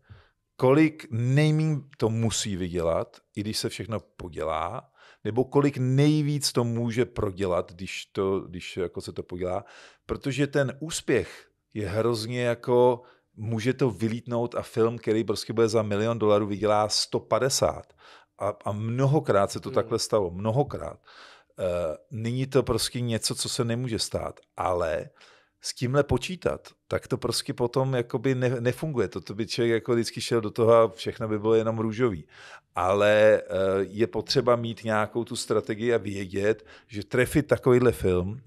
kolik nejmín to musí vydělat, i když se všechno podělá, nebo kolik nejvíc to může prodělat, když, to, když jako se to podělá, protože ten úspěch je hrozně jako může to vylítnout a film, který prostě bude za milion dolarů, vydělá 150. A, a mnohokrát se to hmm. takhle stalo, mnohokrát. E, není to prostě něco, co se nemůže stát, ale uh, s tímhle počítat, tak to prostě potom jakoby ne, nefunguje. To, to by člověk jako vždycky šel do toho a všechno by bylo jenom růžový. Ale eh, je potřeba mít nějakou tu strategii a vědět, že trefit takovýhle film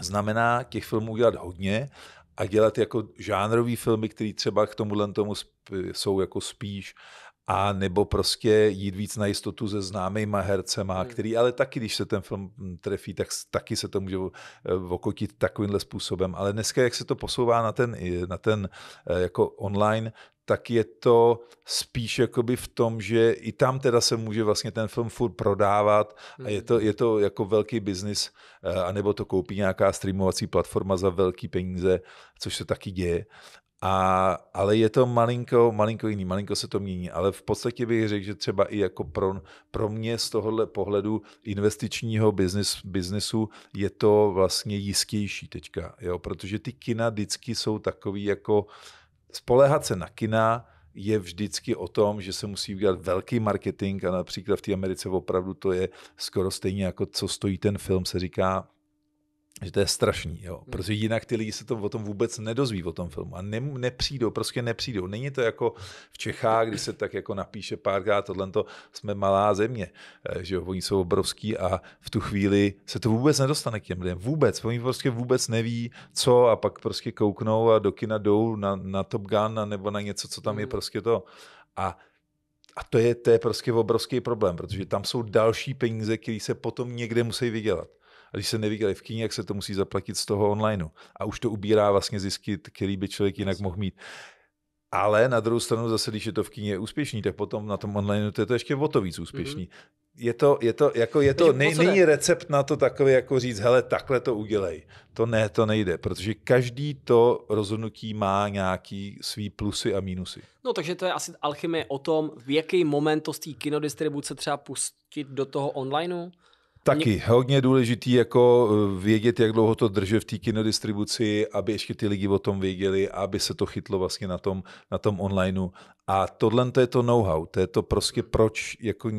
znamená těch filmů udělat hodně a dělat jako žánrový filmy, které třeba k tomuhle tomu jsou jako spíš uh, a nebo prostě jít víc na jistotu se známýma hercema, hmm. který ale taky, když se ten film hm, trefí, tak taky se to může eh, okotit takovýmhle způsobem. Ale dneska, jak se to posouvá na ten, na ten eh, jako online, tak je to spíš jakoby v tom, že i tam teda se může vlastně ten film furt prodávat a je to, hmm. je to jako velký biznis, eh, anebo to koupí nějaká streamovací platforma za velký peníze, což se taky děje. A, ale je to malinko, malinko jiný, malinko se to mění, ale v podstatě bych řekl, že třeba i jako pro, pro mě z tohohle pohledu investičního biznis, biznisu je to vlastně jistější teďka, jo? protože ty kina vždycky jsou takový jako spolehat se na kina, je vždycky o tom, že se musí udělat velký marketing a například v té Americe opravdu to je skoro stejně jako co stojí ten film, se říká že to je strašný, jo. Hmm. protože jinak ty lidi se to o tom vůbec nedozví, o tom filmu a ne, nepřijdou, prostě nepřijdou. Není to jako v Čechách, kdy se tak jako napíše párkrát, tohle to jsme malá země, eh, že jo, oni jsou obrovský a v tu chvíli se to vůbec nedostane k těm lidem, vůbec, oni prostě vůbec neví, co a pak prostě kouknou a do kina jdou na, na Top Gun a nebo na něco, co tam je hmm. prostě to. A a to je, to je prostě obrovský problém, protože tam jsou další peníze, které se potom někde musí vydělat. A když se neviděli v kyně, jak se to musí zaplatit z toho onlineu. A už to ubírá vlastně zisky, který by člověk jinak mohl mít. Ale na druhou stranu zase, když je to v kyně úspěšný, tak potom na tom online to je to ještě o to víc mhm. úspěšný. Mm-hmm. Je to, je to, jako je to, ne, není recept na to takový, jako říct, hele, takhle to udělej. To ne, to nejde, protože každý to rozhodnutí má nějaký svý plusy a mínusy. No takže to je asi alchymie o tom, v jaký moment to z té kinodistribuce třeba pustit do toho onlineu? Taky hodně důležitý jako eh, vědět, jak dlouho to drží v té kinodistribuci, aby ještě ty lidi o tom věděli, aby se to chytlo vlastně na tom, na tom onlineu. A tohle to je to know-how, to je to prostě proč jako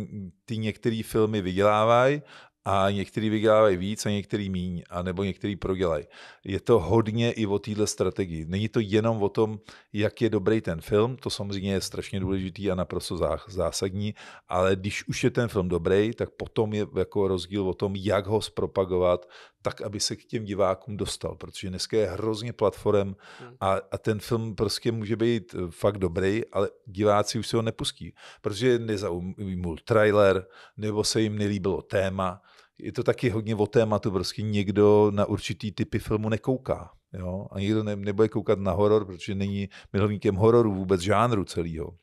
ty některé filmy vydělávají a některý vydělávají víc a některý míň, a nebo některý prodělají. Je to hodně i o téhle strategii. Není to jenom o tom, jak je dobrý ten film, to samozřejmě je strašně důležitý a naprosto zásadní, ale když už je ten film dobrý, tak potom je jako rozdíl o tom, jak ho zpropagovat, tak, aby se k těm divákům dostal, protože dneska je hrozně platform hmm. a, a ten film prostě může být eh, fakt dobrý, ale diváci už se ho nepustí, protože nezaujímul trailer, nebo se jim nelíbilo téma, je to taky hodně o tématu, prostě někdo na určitý typy filmu nekouká. Jo? A někdo ne, nebude koukat na horor, protože není milovníkem hororu, vůbec žánru celého.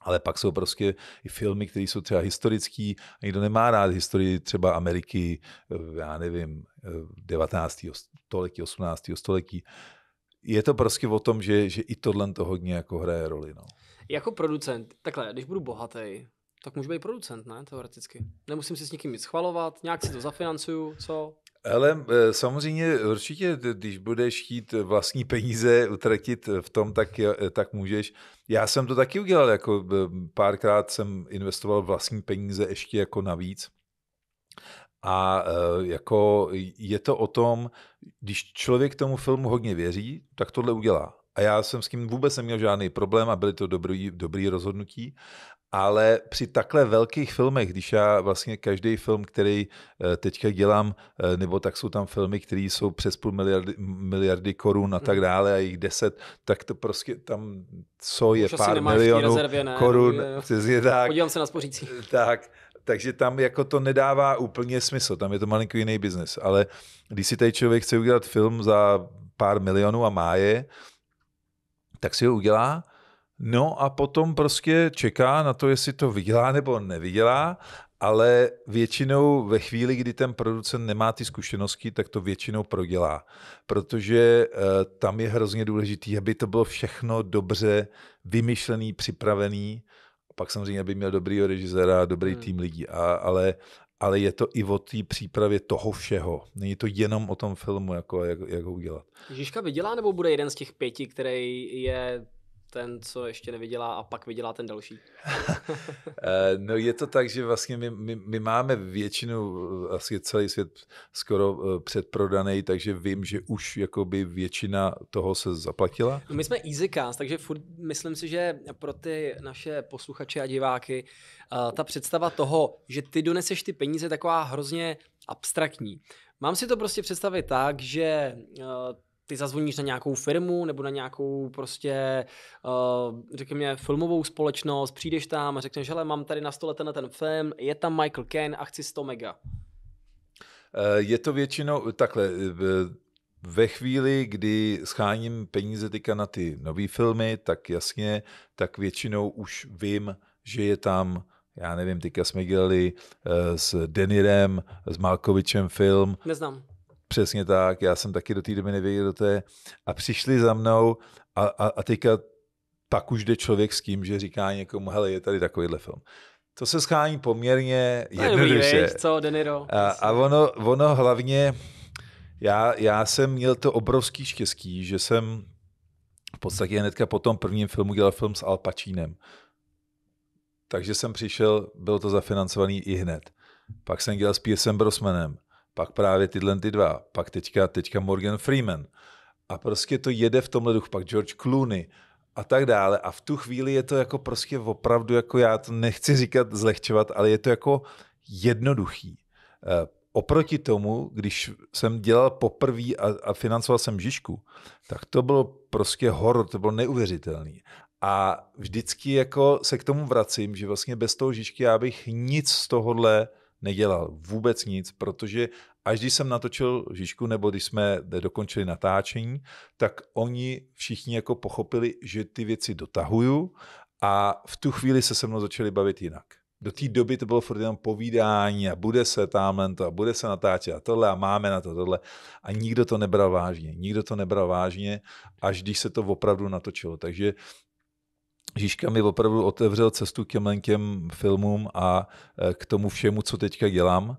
Ale pak jsou prostě i filmy, které jsou třeba historické. A někdo nemá rád historii třeba Ameriky, eh, já nevím, 19. Eh, století, 18. století. Je to prostě o tom, že, že i tohle to hodně jako hraje roli. No. Jako producent, takhle, když budu bohatý, tak můžu být producent, ne, teoreticky. Nemusím si s nikým nic schvalovat, nějak si to zafinancuju, co? Ale eh, samozřejmě určitě, když budeš chtít vlastní peníze utratit v tom, tak, eh, tak můžeš. Já jsem to taky udělal, jako eh, párkrát jsem investoval vlastní peníze ještě jako navíc. A jako je to o tom, když člověk tomu filmu hodně věří, tak tohle udělá. A já jsem s tím vůbec neměl žádný problém a byly to dobrý, dobrý rozhodnutí ale při takhle velkých filmech, když já vlastně každý film, který eh, teďka dělám, eh, nebo tak jsou tam filmy, které jsou přes půl miliardy, miliardy korun a tak mm. dále, a jich deset, tak to prostě tam, co je Už pár milionů rezervě, ne, korun, ne, je tak. Podívám se na spořící. Eh, tak, takže tam jako to nedává úplně smysl, tam je to malinko jiný biznis, ale když si tady člověk chce udělat film za pár milionů a má je, tak si ho udělá, No a potom prostě čeká na to, jestli to vydělá nebo nevydělá, ale většinou ve chvíli, kdy ten producent nemá ty zkušenosti, tak to většinou prodělá, protože eh, tam je hrozně důležitý, aby to bylo všechno dobře vymyšlený, připravený, pak samozřejmě, aby měl dobrýho režiséra, dobrý hmm. tým lidí, a, ale, ale je to i o té přípravě toho všeho. Není to jenom o tom filmu, jako, jak, jak ho udělat. Žižka vydělá, nebo bude jeden z těch pěti, který je ten, co ještě nevydělá a pak vydělá ten další? Eh, no je to tak, že vlastně my, my, my máme většinu, eh, asi vlastně celý svět skoro eh, předprodaný, takže vím, že už jakoby většina toho se zaplatila. No my jsme EasyCast, takže furt myslím si, že pro ty naše posluchače a diváky ta představa toho, že ty doneseš ty peníze, taková hrozně abstraktní. Mám si to prostě představit tak, že ty zazvoníš na nějakou firmu nebo na nějakou prostě, uh, řekněme, filmovou společnost, přijdeš tam a řekneš, hele, mám tady na stole tenhle ten film, je tam Michael Caine a chci 100 mega. Eh, je to většinou takhle, eh, ve chvíli, kdy scháním peníze teďka na ty nové filmy, tak jasně, tak většinou už vím, že je tam já nevím, teďka jsme dělali s Denirem, s Malkovičem film. Neznám. Přesně tak, já jsem taky do té doby nevěděl, do té. A přišli za mnou a, a, a teďka pak už jde člověk s tím, že říká někomu, hele, je tady takovýhle film. To se schání poměrně jednoduše. co, co, Deniro? A, a ono, ono hlavně, já, já jsem měl to obrovský štěstí, že jsem v podstatě hnedka po tom prvním filmu dělal film s Al Pacínem. Takže jsem přišel, bylo to zafinancovaný i hned. Pak jsem dělal s Piersem Brosmanem pak právě tyhle ty dva, pak teďka, teďka Morgan Freeman. A prostě to jede v tomhle duchu, pak George Clooney a tak dále. A v tu chvíli je to jako prostě opravdu, jako já to nechci říkat zlehčovat, ale je to jako jednoduchý. E, oproti tomu, když jsem dělal poprvé a, a financoval jsem Žižku, tak to bylo prostě horor, to bylo neuvěřitelný. A vždycky jako se k tomu vracím, že vlastně bez toho Žižky já bych nic z tohohle nedělal. Vůbec nic, protože Až když jsem natočil Žižku, nebo když jsme dokončili natáčení, tak oni všichni jako pochopili, že ty věci dotahuju a v tu chvíli se se mnou začali bavit jinak. Do té doby to bylo furt jenom povídání a bude se tamhle to a bude se natáčet a tohle a máme na to tohle. A nikdo to nebral vážně, nikdo to nebral vážně, až když se to opravdu natočilo. Takže Žižka mi opravdu otevřel cestu k těm filmům a eh, k tomu všemu, co teďka dělám.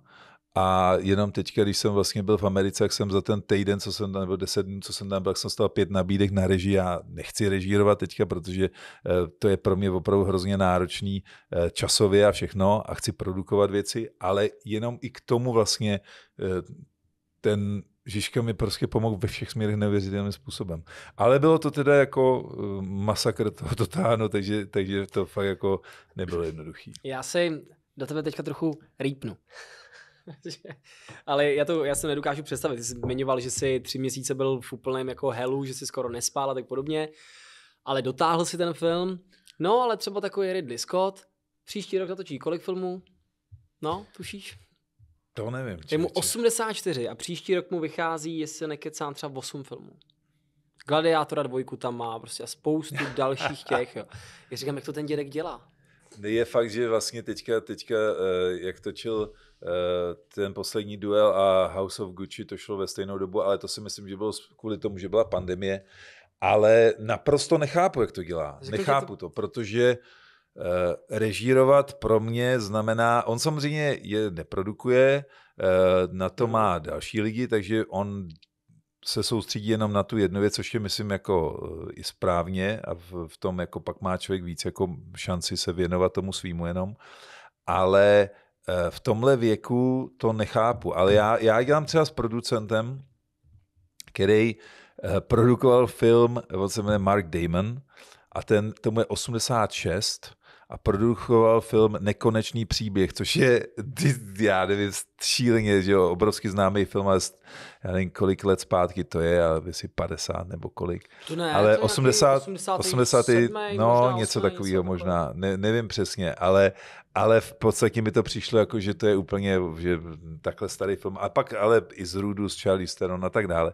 A jenom teď, když jsem vlastně byl v Americe, jak jsem za ten týden, co jsem tam, nebo deset dní, co jsem tam byl, jak jsem dostal pět nabídek na režii. Já nechci režírovat teďka, protože eh, to je pro mě opravdu hrozně náročný eh, časově a všechno a chci produkovat věci, ale jenom i k tomu vlastně eh, ten Žižka mi prostě pomohl ve všech směrech neuvěřitelným způsobem. Ale bylo to teda jako masakr toho totáno, takže, takže to fakt jako nebylo jednoduchý. Já si do tebe teďka trochu rýpnu. Ale já, to, já se nedokážu představit. Ty jsi zmiňoval, že jsi tři měsíce byl v úplném jako helu, že jsi skoro nespál a tak podobně. Ale dotáhl si ten film. No, ale třeba takový Ridley Scott. Příští rok natočí kolik filmů? No, tušíš? To nevím. Je mu 84 a příští rok mu vychází, jestli nekecám, třeba 8 filmů. Gladiátora dvojku tam má prostě a spoustu dalších těch. Jo. Já říkám, jak to ten dědek dělá. Je fakt, že vlastně teďka, teďka eh, jak točil Eh, ten poslední duel a House of Gucci, to šlo ve stejnou dobu, ale to si myslím, že bylo kvůli tomu, že byla pandemie. Ale naprosto nechápu, jak to dělá. Řekl, nechápu to... to, protože eh, režírovat pro mě znamená, on samozřejmě je neprodukuje, eh, na to má další lidi, takže on se soustředí jenom na tu jednu věc, což je myslím jako i správně a v, tom jako pak má člověk víc jako šanci se věnovat tomu svýmu jenom, ale Eh, v tomhle věku to nechápu, ale já, já dělám třeba s producentem, který eh, produkoval film, eh, on se jmenuje Mark Damon, a ten, tomu je 86 a produkoval film Nekonečný příběh, což je, já nevím, šíleně, že jo, obrovský známý film, ale já nevím, kolik let zpátky to je, ale jestli 50 nebo kolik. To ne, ale to 80, 80, 80 7, no možná něco 8, takového možná, ne, nevím přesně, ale, ale v podstatě mi to přišlo jako, že to je úplně že takhle starý film. A pak ale i z Rudu, z Charlie Steron a tak dále.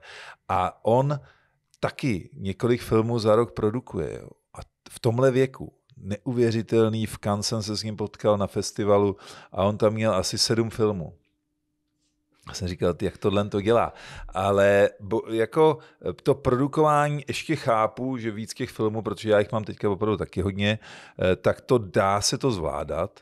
A on taky několik filmů za rok produkuje. Jo. A v tomhle věku neuvěřitelný, v Cannes se s ním potkal na festivalu a on tam měl asi sedm filmů. Já jsem říkal, jak tohle to dělá. Ale bo, jako to produkování ještě chápu, že víc těch filmů, protože já jich mám teďka opravdu taky hodně, eh, tak to dá se to zvládat,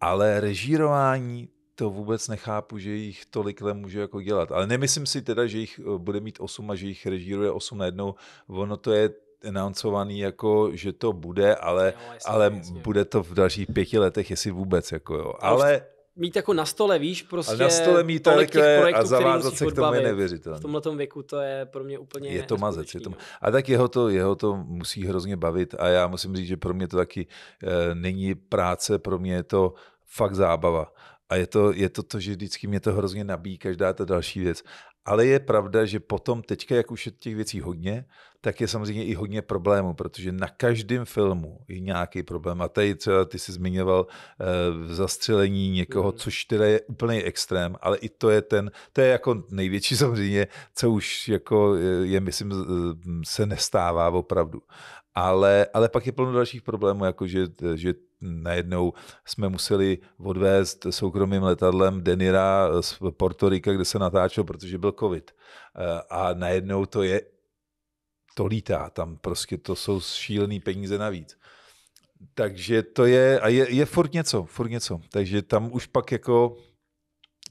ale režírování to vůbec nechápu, že jich tolikle může jako dělat. Ale nemyslím si teda, že jich eh, bude mít 8 a že jich režíruje 8 najednou. Ono to je announcovaný, jako, že to bude, ale, jo, ale jasně. bude to v dalších pěti letech, jestli vůbec. Jako, jo. Ale, prostě mít jako na stole, víš, prostě ale na stole mít tolik jako těch projektů, a zavázat se k tomu je nevěřitelné. V tomhle věku to je pro mě úplně Je to mazec. Je to... No. A tak jeho to, jeho to musí hrozně bavit a já musím říct, že pro mě to taky e, není práce, pro mě je to fakt zábava. A je to, je to to, že vždycky mě to hrozně nabíjí každá ta další věc. Ale je pravda, že potom teďka, jak už je těch věcí hodně, tak je samozřejmě i hodně problémů, protože na každém filmu je nějaký problém. A tady třeba ty jsi zmiňoval e, zastřelení někoho, mm-hmm. což teda je úplný extrém, ale i to je ten, to je jako největší samozřejmě, co už jako eh, je, myslím, se nestává opravdu ale, ale pak je plno dalších problémů, jako že, že najednou jsme museli odvést soukromým letadlem Denira z Portorika, kde se natáčel, protože byl covid. Eh, a najednou to je, to lítá, tam prostě to jsou šílený peníze navíc. Takže to je, a je, je furt něco, furt něco. Takže tam už pak jako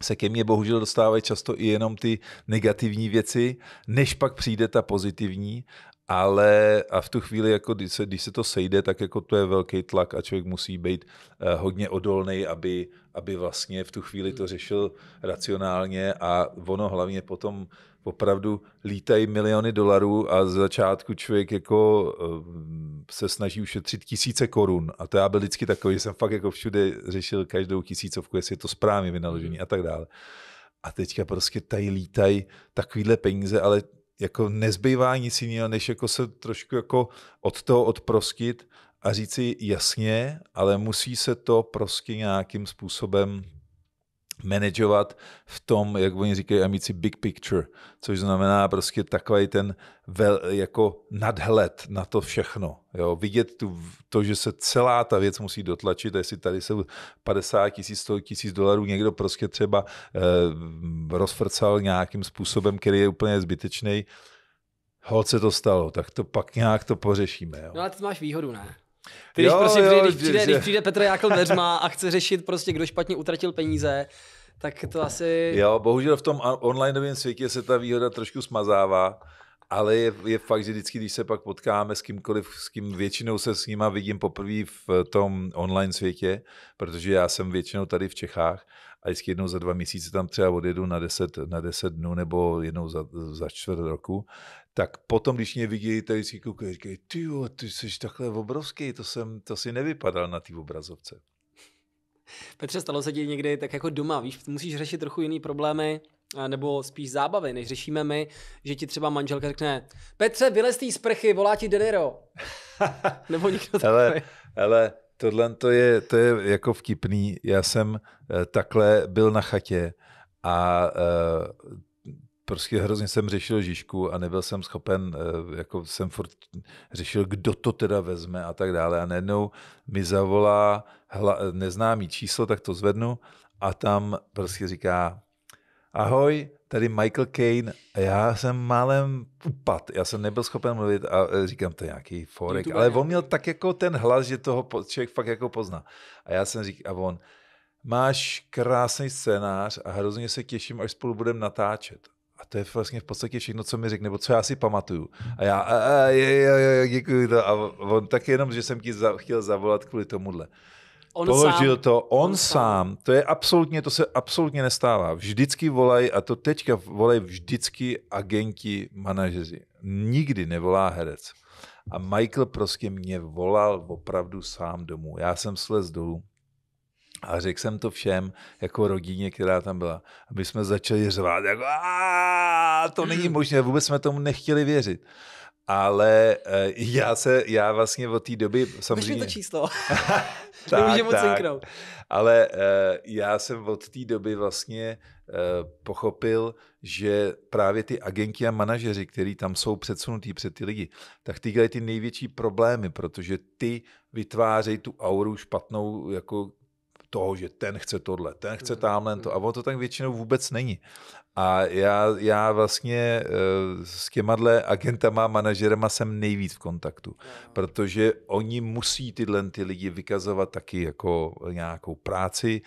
se ke mně bohužel dostávají často i jenom ty negativní věci, než pak přijde ta pozitivní ale a v tu chvíli, jako když, se, když se to sejde, tak jako to je velký tlak a člověk musí být eh, hodně odolný, aby, aby vlastně v tu chvíli to řešil racionálně a ono hlavně potom opravdu lítají miliony dolarů a z začátku člověk jako eh, se snaží ušetřit tisíce korun. A to já byl vždycky takový, že jsem fakt jako všude řešil každou tisícovku, jestli je to správně vynaložení hmm. a tak dále. A teďka prostě tady lítají takovýhle peníze, ale jako nezbývá nic jiného, než jako se trošku jako od toho odprostit a říci jasně, ale musí se to prostě nějakým způsobem manažovat v tom, jak oni říkají amici, big picture, což znamená prostě takový ten vel, jako nadhled na to všechno. Jo? Vidět tu, to, že se celá ta věc musí dotlačit, jestli tady jsou 50 tisíc, 100 tisíc dolarů někdo prostě třeba eh, rozfrcal nějakým způsobem, který je úplně zbytečný, se to stalo, tak to pak nějak to pořešíme. Jo? No ale ty máš výhodu, ne? Ty, když, jo, prostě, jo, když, přijde, že... když přijde Petr Jákl dveřma a chce řešit prostě, kdo špatně utratil peníze, tak to asi... Jo, bohužel v tom onlineovém světě se ta výhoda trošku smazává, ale je, je fakt, že vždycky, když se pak potkáme s kýmkoliv, s kým většinou se s nima vidím poprvé v tom online světě, protože já jsem většinou tady v Čechách a vždycky jednou za dva měsíce tam třeba odjedu na 10, na deset dnů nebo jednou za, za čtvrt roku, tak potom, když mě vidí tady si koukají, říkají, ty jo, ty jsi takhle obrovský, to jsem, to si nevypadal na té obrazovce. Petře, stalo se ti někdy tak jako doma, víš, musíš řešit trochu jiný problémy, eh, nebo spíš zábavy, než řešíme my, že ti třeba manželka řekne, Petře, vylez z sprchy, volá ti Denero. nebo někdo ale, Ale tohle to je, to je jako vtipný. Já jsem eh, takhle byl na chatě a uh, prostě hrozně jsem řešil Žižku a nebyl jsem schopen, eh, jako jsem furt řešil, kdo to teda vezme a tak dále. A najednou mi zavolá hla, neznámý číslo, tak to zvednu a tam prostě říká, ahoj, tady Michael Kane a já jsem málem upad, já jsem nebyl schopen mluvit a eh, říkám, to je nějaký forek, ale on měl tak jako ten hlas, že toho člověk fakt jako pozná. A já jsem říkal, a on, máš krásný scénář a hrozně se těším, až spolu budeme natáčet a to je vlastně v podstatě všechno, co mi řekne, nebo co já si pamatuju. A já, a, a, je, je, je, děkuji to. A on tak jenom, že jsem ti za, chtěl zavolat kvůli tomuhle. On Položil sám, to on, on sám. sám. To je absolutně, to se absolutně nestává. Vždycky volají, a to teďka volají vždycky agenti, manažeři. Nikdy nevolá herec. A Michael prostě mě volal opravdu sám domů. Já jsem slez dolů a řekl jsem to všem, jako rodině, která tam byla, aby jsme začali řvát, jako to není mm. možné, vůbec jsme tomu nechtěli věřit. Ale eh, já se, já vlastně od té doby samozřejmě... Můžeme to číslo, nemůžeme moc cinknout. Ale eh, já jsem od té doby vlastně eh, pochopil, že právě ty agenti a manažeři, kteří tam jsou předsunutí před ty lidi, tak ty ty největší problémy, protože ty vytvářejí tu auru špatnou, jako toho, že ten chce tohle, ten chce mhm, tamhle to. A mhm. ono to tak většinou vůbec není. A já, já vlastně eh, s těma agentama, manažerema jsem nejvíc v kontaktu, protože oni musí tyhle ty lidi vykazovat taky jako nějakou práci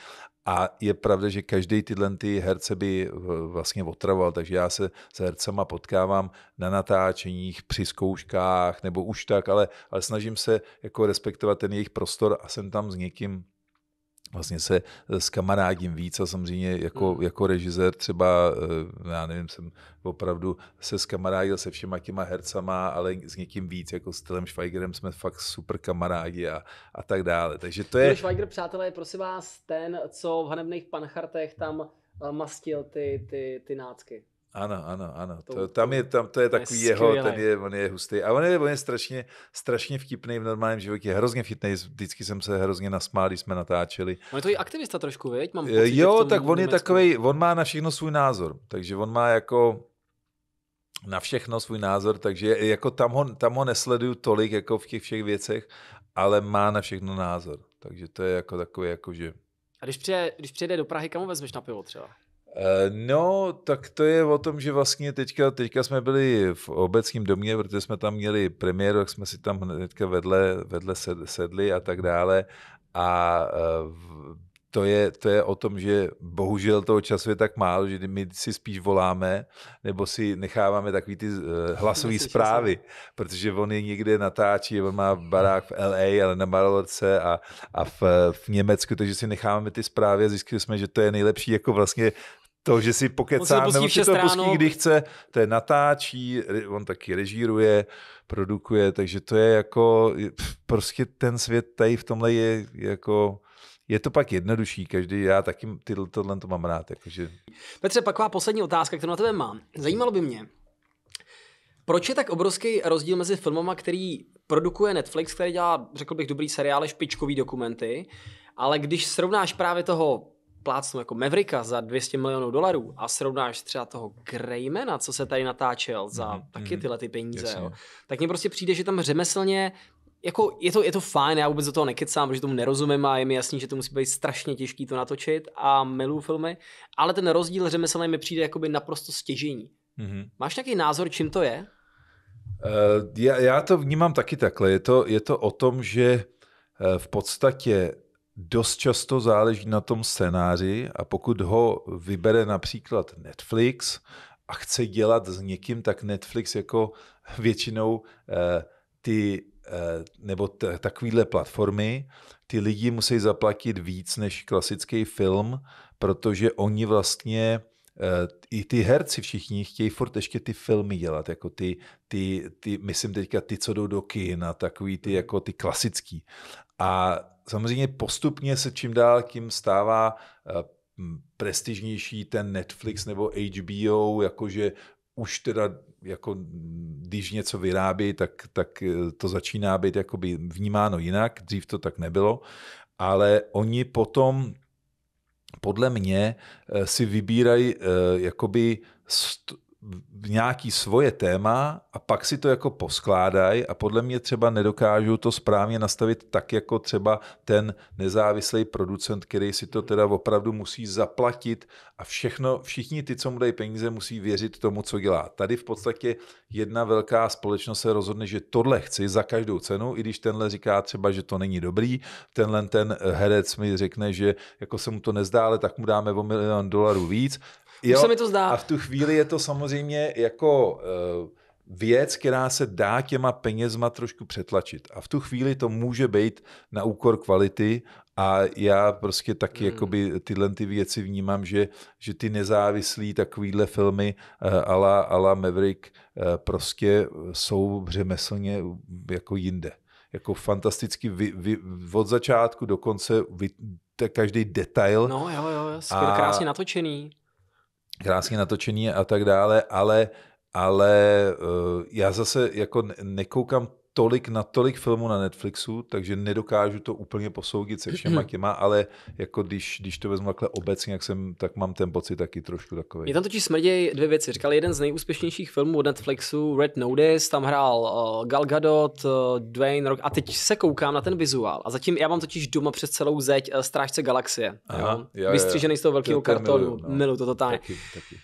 a je pravda, že každý tyhle ty herce by eh, vlastně otravoval, takže já se s hercema potkávám na natáčeních, při zkouškách nebo už tak, ale, ale snažím se jako respektovat ten jejich prostor a jsem tam s někým vlastně se s eh, kamarádím víc a samozřejmě jako, hmm. jako režisér třeba, eh, já nevím, jsem opravdu se s kamarádil se všema těma hercama, ale s někým víc, jako s Tylem Schweigerem jsme fakt super kamarádi a, a tak dále. Takže to je... Tyl Schweiger, přátelé, je prosím vás ten, co v hanebných panchartech tam eh, mastil ty, ty, ty nácky. Ano, ano, ano. To, tam je, tam, to je takový je jeho, ten je, on je hustý. A on je, on je strašně, strašně vtipný v normálním životě, hrozně vtipný. Vždycky jsem se hrozně nasmál, když jsme natáčeli. On je to i aktivista trošku, věď? Mám eh, pocit, jo, tak on je takový, on má na všechno svůj názor. Takže on má jako na všechno svůj názor, takže jako tam ho, tam ho nesleduju tolik jako v těch všech věcech, ale má na všechno názor. Takže to je jako takový jako že... A když přijede, když přijede do Prahy, kam ho vezmeš na pivo třeba? Eh, no, tak to je o tom, že vlastně teďka, teďka jsme byli v obecním domě, protože jsme tam měli premiéru, tak jsme si tam hnedka vedle, vedle sedli a tak dále. A eh, to je, to je o tom, že bohužel toho času je tak málo, že my si spíš voláme nebo si necháváme takový ty eh, hlasové zprávy, protože on je někde natáčí, on má hmm. barák v LA, ale na Marlorce a, a v, v Německu, takže si necháváme ty zprávy a zjistili jsme, že to je nejlepší jako vlastně to, že si pokecá, on si to pustí, kdy chce, to je natáčí, on taky režíruje, produkuje, takže to je jako, prostě ten svět tady v tomhle je jako, je to pak jednodušší, každý, já taky tyhle, tohle to mám rád. Jakože. Petře, má poslední otázka, kterou na tebe mám. Zajímalo by mě, proč je tak obrovský rozdíl mezi filmama, který produkuje Netflix, který dělá, řekl bych, dobrý seriály, špičkový dokumenty, ale když srovnáš právě toho plácnu jako Mavericka za 200 milionů dolarů a srovnáš třeba toho Greymana, co se tady natáčel za mm, taky mhm. tyhle ty peníze, jo, tak mně prostě přijde, že tam řemeslně jako je to, je to fajn, já vůbec do toho nekecám, protože tomu nerozumím a je mi jasný, že to musí být strašně těžký to natočit a miluju filmy, ale ten rozdíl řemeslně mi přijde jakoby naprosto stěžení. Mm-hmm. Máš nějaký názor, čím to je? Uh, já, já to vnímám taky takhle. Je to, je to o tom, že eh, v podstatě dost často záleží na tom scénáři a pokud ho vybere například Netflix a chce dělat s někým, tak Netflix jako většinou eh, ty eh, nebo t- takovýhle platformy, ty lidi musí zaplatit víc než klasický film, protože oni vlastně eh, i ty herci všichni chtějí furt ještě ty filmy dělat, jako ty, ty, ty myslím teďka ty, co jdou do kina, takový ty, hmm. jako ty klasický. A samozřejmě postupně se čím dál tím stává eh, prestižnější ten Netflix nebo HBO, jakože už teda jako když něco vyrábí, tak, tak eh, to začíná být jakoby vnímáno jinak, dřív to tak nebylo, ale oni potom podle mě eh, si vybírají jakoby nějaký svoje téma a pak si to jako poskládají a podle mě třeba nedokážou to správně nastavit tak, jako třeba ten nezávislý producent, který si to teda opravdu musí zaplatit a všechno, všichni ty, co mu dají peníze, musí věřit tomu, co dělá. Tady v podstatě jedna velká společnost se rozhodne, že tohle chci za každou cenu, i když tenhle říká třeba, že to není dobrý, tenhle ten herec mi řekne, že jako se mu to nezdá, ale tak mu dáme o milion dolarů víc jo, se mi to zdá. A v tu chvíli je to samozřejmě jako uh, věc, která se dá těma penězma trošku přetlačit. A v tu chvíli to může být na úkor kvality a já prostě taky hmm. jakoby tyhle ty věci vnímám, že, že ty nezávislí takovýhle filmy uh, ala, ala Maverick uh, prostě jsou řemeslně jako jinde jako fantasticky vy, vy, od začátku do konce vy, každý detail. No jo, jo, skvěle, krásně natočený krásně natočený a tak dále, ale ale eh, já zase jako nekoukám tolik na tolik filmů na Netflixu, takže nedokážu to úplně posoudit se všema těma, ale jako když, když to vezmu takhle obecně, jak jsem, tak mám ten pocit taky trošku takový. Je tam totiž smrděj dvě věci. Říkal jeden z nejúspěšnějších filmů od Netflixu, Red Notice, tam hrál uh, Gal Gadot, uh, Dwayne Rock a teď se koukám na ten vizuál a zatím já mám totiž doma přes celou zeď uh, Strážce galaxie. Aha, jo? Já, Vystřížený já. z toho velkého kartonu. Miluju, no. miluju to totálně. Taky, taky.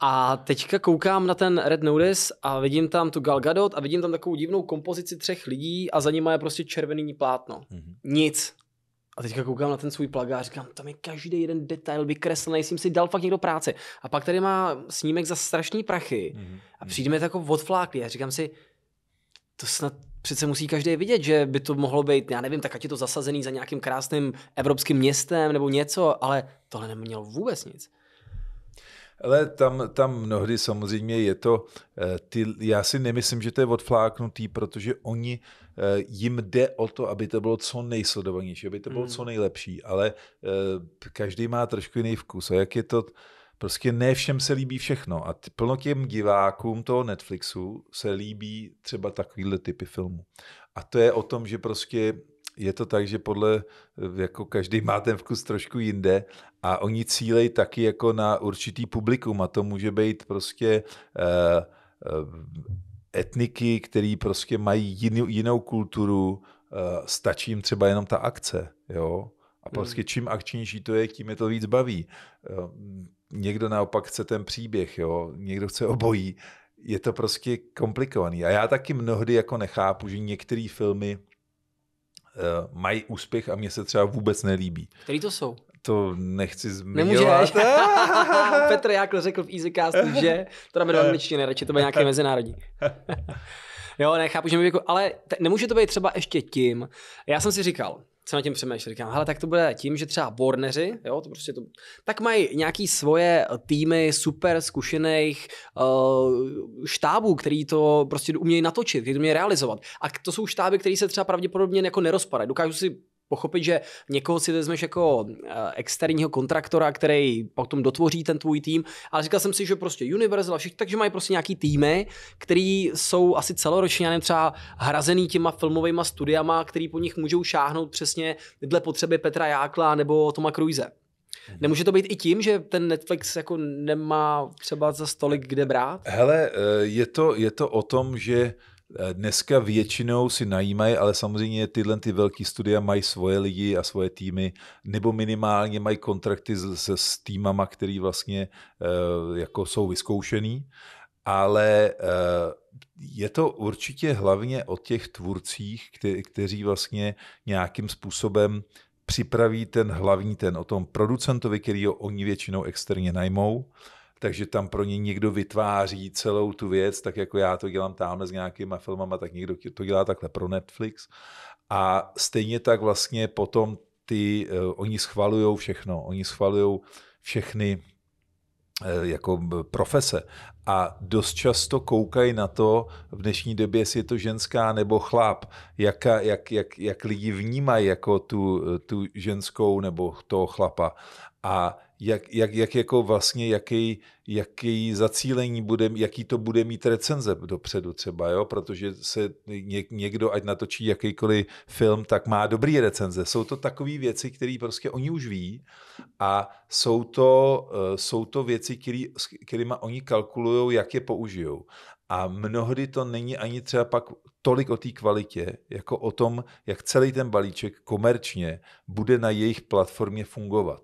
A teďka koukám na ten Red Notice a vidím tam tu Gal Gadot a vidím tam takovou divnou kompozici třech lidí a za nima je prostě červený plátno. Mm-hmm. Nic. A teďka koukám na ten svůj plagát, říkám, tam je každý jeden detail vykreslený, jsem si dal fakt někdo práce. A pak tady má snímek za strašný prachy mm-hmm. a přijde mi jako odfláklý a říkám si, to snad přece musí každý vidět, že by to mohlo být, já nevím, tak ať je to zasazený za nějakým krásným evropským městem nebo něco, ale tohle nemělo vůbec nic. Ale tam, tam mnohdy samozřejmě je to, eh, ty, já si nemyslím, že to je odfláknutý, protože oni, eh, jim jde o to, aby to bylo co nejsledovanější, aby to bylo mm. co nejlepší, ale eh, každý má trošku jiný vkus a jak je to, prostě ne všem se líbí všechno a plno těm divákům toho Netflixu se líbí třeba takovýhle typy filmů. A to je o tom, že prostě je to tak, že podle, eh, jako každý má ten vkus trošku jinde a oni cílejí taky jako na určitý publikum a to může být prostě uh, uh, etniky, který prostě mají jinou, jinou kulturu, uh, stačí jim třeba jenom ta akce, jo. A hmm. prostě čím akčnější to je, tím je to víc baví. někdo naopak chce ten příběh, jo, někdo chce obojí. Je to prostě komplikovaný. A já taky mnohdy jako nechápu, že některé filmy Eh, mají úspěch a mně se třeba vůbec nelíbí. Který to jsou? To nechci zmiňovat. Petr Jákl řekl v Easycastu, že to dáme do angličtiny, radši to bude nějaký mezinárodní. jo, nechápu, že mi jako, ale t- nemůže to být třeba ještě tím. Já jsem si říkal, co na tím přemýšlel. Říkám, hele, tak to bude tím, že třeba Warneri, jo, to prostě to, tak mají nějaký svoje týmy super zkušených uh, štábů, který to prostě umějí natočit, který to umějí realizovat. A to jsou štáby, které se třeba pravděpodobně jako nerozpadají. Dokážu si pochopit, že někoho si vezmeš jako eh, externího kontraktora, který potom dotvoří ten tvůj tým, ale říkal jsem si, že prostě Universal a všichni, takže mají prostě nějaký týmy, který jsou asi celoročně, já nevím, třeba hrazený těma filmovými studiama, který po nich můžou šáhnout přesně dle potřeby Petra Jákla nebo Toma Cruise. Mhm. Nemůže to být i tím, že ten Netflix jako nemá třeba za stolik kde brát? Hele, eh, je to, je to o tom, že Eh, dneska většinou si najímají, ale samozřejmě tyhle ty velké studia mají svoje lidi a svoje týmy, nebo minimálně mají kontrakty s, s týmama, který vlastně eh, jako jsou vyzkoušený, ale eh, je to určitě hlavně o těch tvůrcích, kteří vlastně nějakým způsobem připraví ten hlavní ten o tom producentovi, který ho oni většinou externě najmou, takže tam pro ně někdo vytváří celou tu věc, tak jako já to dělám tamhle s nějakýma filmama, tak někdo to dělá takhle pro Netflix. A stejně tak vlastně potom ty, uh, oni schvalují všechno, oni schvalují všechny uh, jako profese a dost často koukají na to v dnešní době, jestli je to ženská nebo chlap, jak, jak, jak, jak lidi vnímají jako tu, eh, tu ženskou nebo toho chlapa. A jak, jak, jak jako vlastně, jaký, jaký zacílení bude, jaký to bude mít recenze dopředu třeba, jo? protože se něk, někdo, ať natočí jakýkoliv film, tak má dobrý recenze. Jsou to takové věci, které prostě oni už ví a jsou to, eh, jsou to věci, který, s kterými oni kalkulují, jak je použijou. A mnohdy to není ani třeba pak tolik o té kvalitě, jako o tom, jak celý ten balíček komerčně bude na jejich platformě fungovat.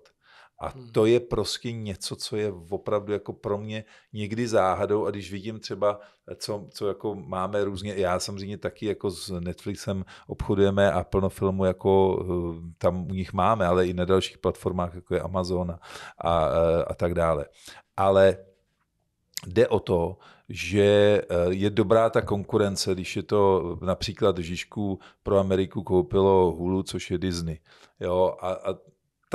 A hmm. to je prostě něco, co je opravdu jako pro mě někdy záhadou. A když vidím třeba, co, co jako máme různě, já samozřejmě taky jako s Netflixem obchodujeme a plno filmů jako eh, tam u nich máme, ale i na dalších platformách, jako je Amazon a, a, a tak dále. Ale jde o to, že eh, je dobrá ta konkurence, když je to například Žižku pro Ameriku koupilo Hulu, což je Disney. Jo, a, a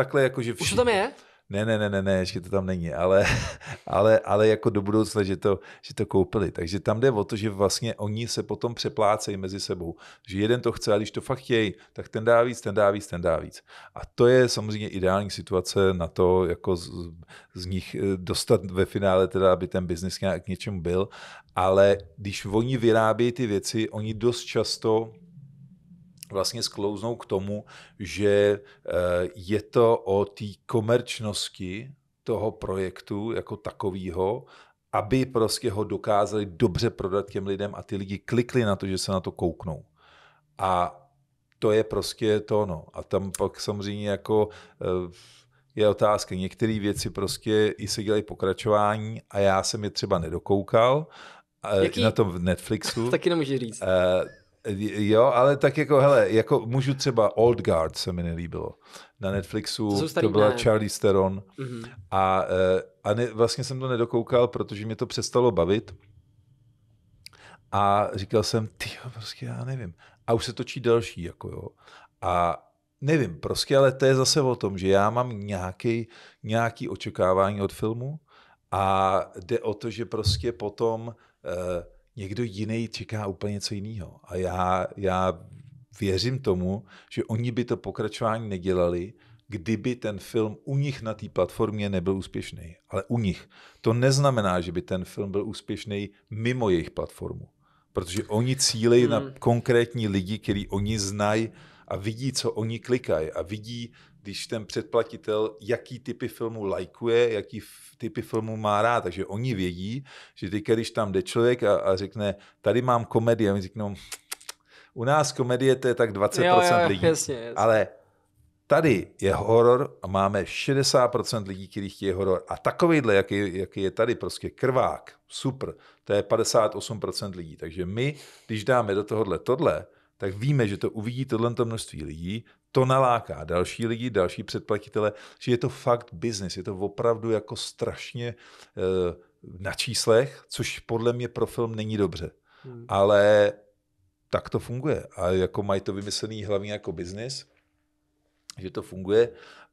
takhle jako, že všichni... Už to tam je? Ne, ne, ne, ne, ne, ještě to tam není, ale, ale, ale jako do budoucna, že to, že to koupili. Takže tam jde o to, že vlastně oni se potom přeplácejí mezi sebou. Že jeden to chce, a když to fakt chtějí, tak ten dá víc, ten dá víc, ten dá víc. A to je samozřejmě ideální situace na to, jako z, z nich eh, dostat ve finále, teda, aby ten biznis nějak k něčemu byl. Ale když oni vyrábějí ty věci, oni dost často vlastně sklouznou k tomu, že eh, je to o té komerčnosti toho projektu jako takového, aby prostě ho dokázali dobře prodat těm lidem a ty lidi klikli na to, že se na to kouknou. A to je prostě to, no. A tam pak samozřejmě jako eh, je otázka. Některé věci prostě i se dělají pokračování a já jsem je třeba nedokoukal eh, Jaký? na tom Netflixu. Taky nemůžeš říct. Jo, ale tak jako, hele, jako můžu třeba Old Guard se mi nelíbilo. Na Netflixu to, to byla ne. Charlie Steron mm-hmm. a, eh, a ne, vlastně jsem to nedokoukal, protože mě to přestalo bavit a říkal jsem, ty prostě já nevím. A už se točí další, jako jo. A nevím, prostě, ale to je zase o tom, že já mám nějaký, nějaký očekávání od filmu a jde o to, že prostě potom eh, někdo jiný čeká úplně něco jiného. A já, já věřím tomu, že oni by to pokračování nedělali, kdyby ten film u nich na té platformě nebyl úspěšný. Ale u nich. To neznamená, že by ten film byl úspěšný mimo jejich platformu. Protože oni cílejí hmm. na konkrétní lidi, který oni znají a vidí, co oni klikají a vidí, když ten předplatitel, jaký typy filmů lajkuje, jaký typy filmů má rád. Takže oni vědí, že teď, když tam jde člověk a, a řekne, tady mám komedii, a my řeknou, u nás komedie to je tak 20% jo, jo, lidí. Jasně, jasně. Ale tady je horor a máme 60% lidí, kteří chtějí horor. A takovýhle, jaký, jaký je tady, prostě krvák, super, to je 58% lidí. Takže my, když dáme do tohohle tohle, tak víme, že to uvidí tohle množství lidí, to naláká další lidi, další předplatitele, že je to fakt biznis, je to opravdu jako strašně eh, na číslech, což podle mě pro film není dobře. Hmm. Ale tak to funguje. A jako mají to vymyslený hlavně jako biznis, že to funguje,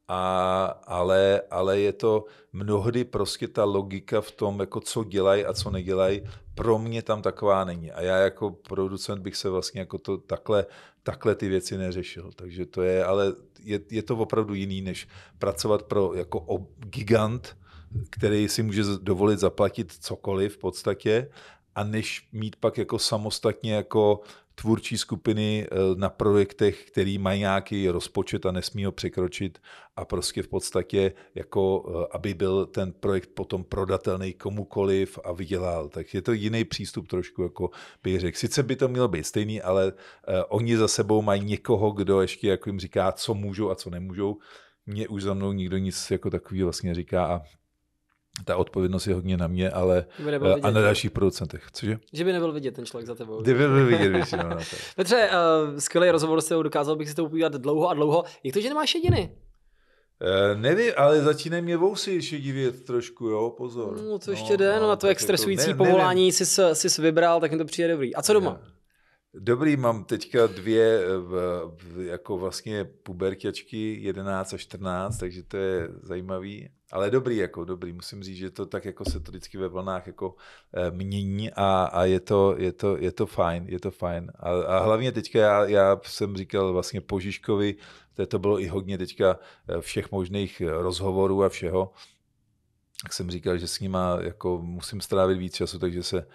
a, ale, ale je to mnohdy prostě ta logika v tom, jako co dělají a co nedělají, pro mě tam taková není. A já jako producent bych se vlastně jako to takhle, takhle ty věci neřešil. Takže to je, ale je, je to opravdu jiný, než pracovat pro jako ob, gigant, který si může dovolit zaplatit cokoliv v podstatě, a než mít pak jako samostatně jako tvůrčí skupiny eh, na projektech, který mají nějaký rozpočet a nesmí ho překročit a prostě v podstatě, jako eh, aby byl ten projekt potom prodatelný komukoliv a vydělal. Tak je to jiný přístup trošku, jako bych řekl. Sice by to mělo být stejný, ale eh, oni za sebou mají někoho, kdo ještě jako jim říká, co můžou a co nemůžou. Mně už za mnou nikdo nic jako takový vlastně říká a ta odpovědnost je hodně na mě, ale eh, a na dalších producentech. Cože? Že by nebyl vidět ten člověk za tebou. Kdyby nebyl vidět většinou. Na to. Petře, uh, skvělý rozhovor s tebou, dokázal bych si to upívat dlouho a dlouho. Jak to, že nemáš jediny? Uh, eh, nevím, ale začínají mě vousy divět trošku, jo, pozor. No, to no, ještě no, jde, no, no na to, jak jako, stresující to... ne, povolání jsi, jsi vybral, tak mi to přijde dobrý. A co doma? Ne. Dobrý, mám teďka dvě eh, jako vlastně puberťačky, 11 a 14, takže to je zajímavý. Ale dobrý, jako dobrý. Musím říct, že to tak jako se to vždycky ve vlnách jako eh, mění a, a je, to, je, to, je to fajn, je to fajn. A, a hlavně teďka já, já jsem říkal vlastně po Žižkovi, to, to bylo i hodně teďka eh, všech možných rozhovorů a všeho, tak jsem říkal, že s nima jako musím strávit víc času, takže se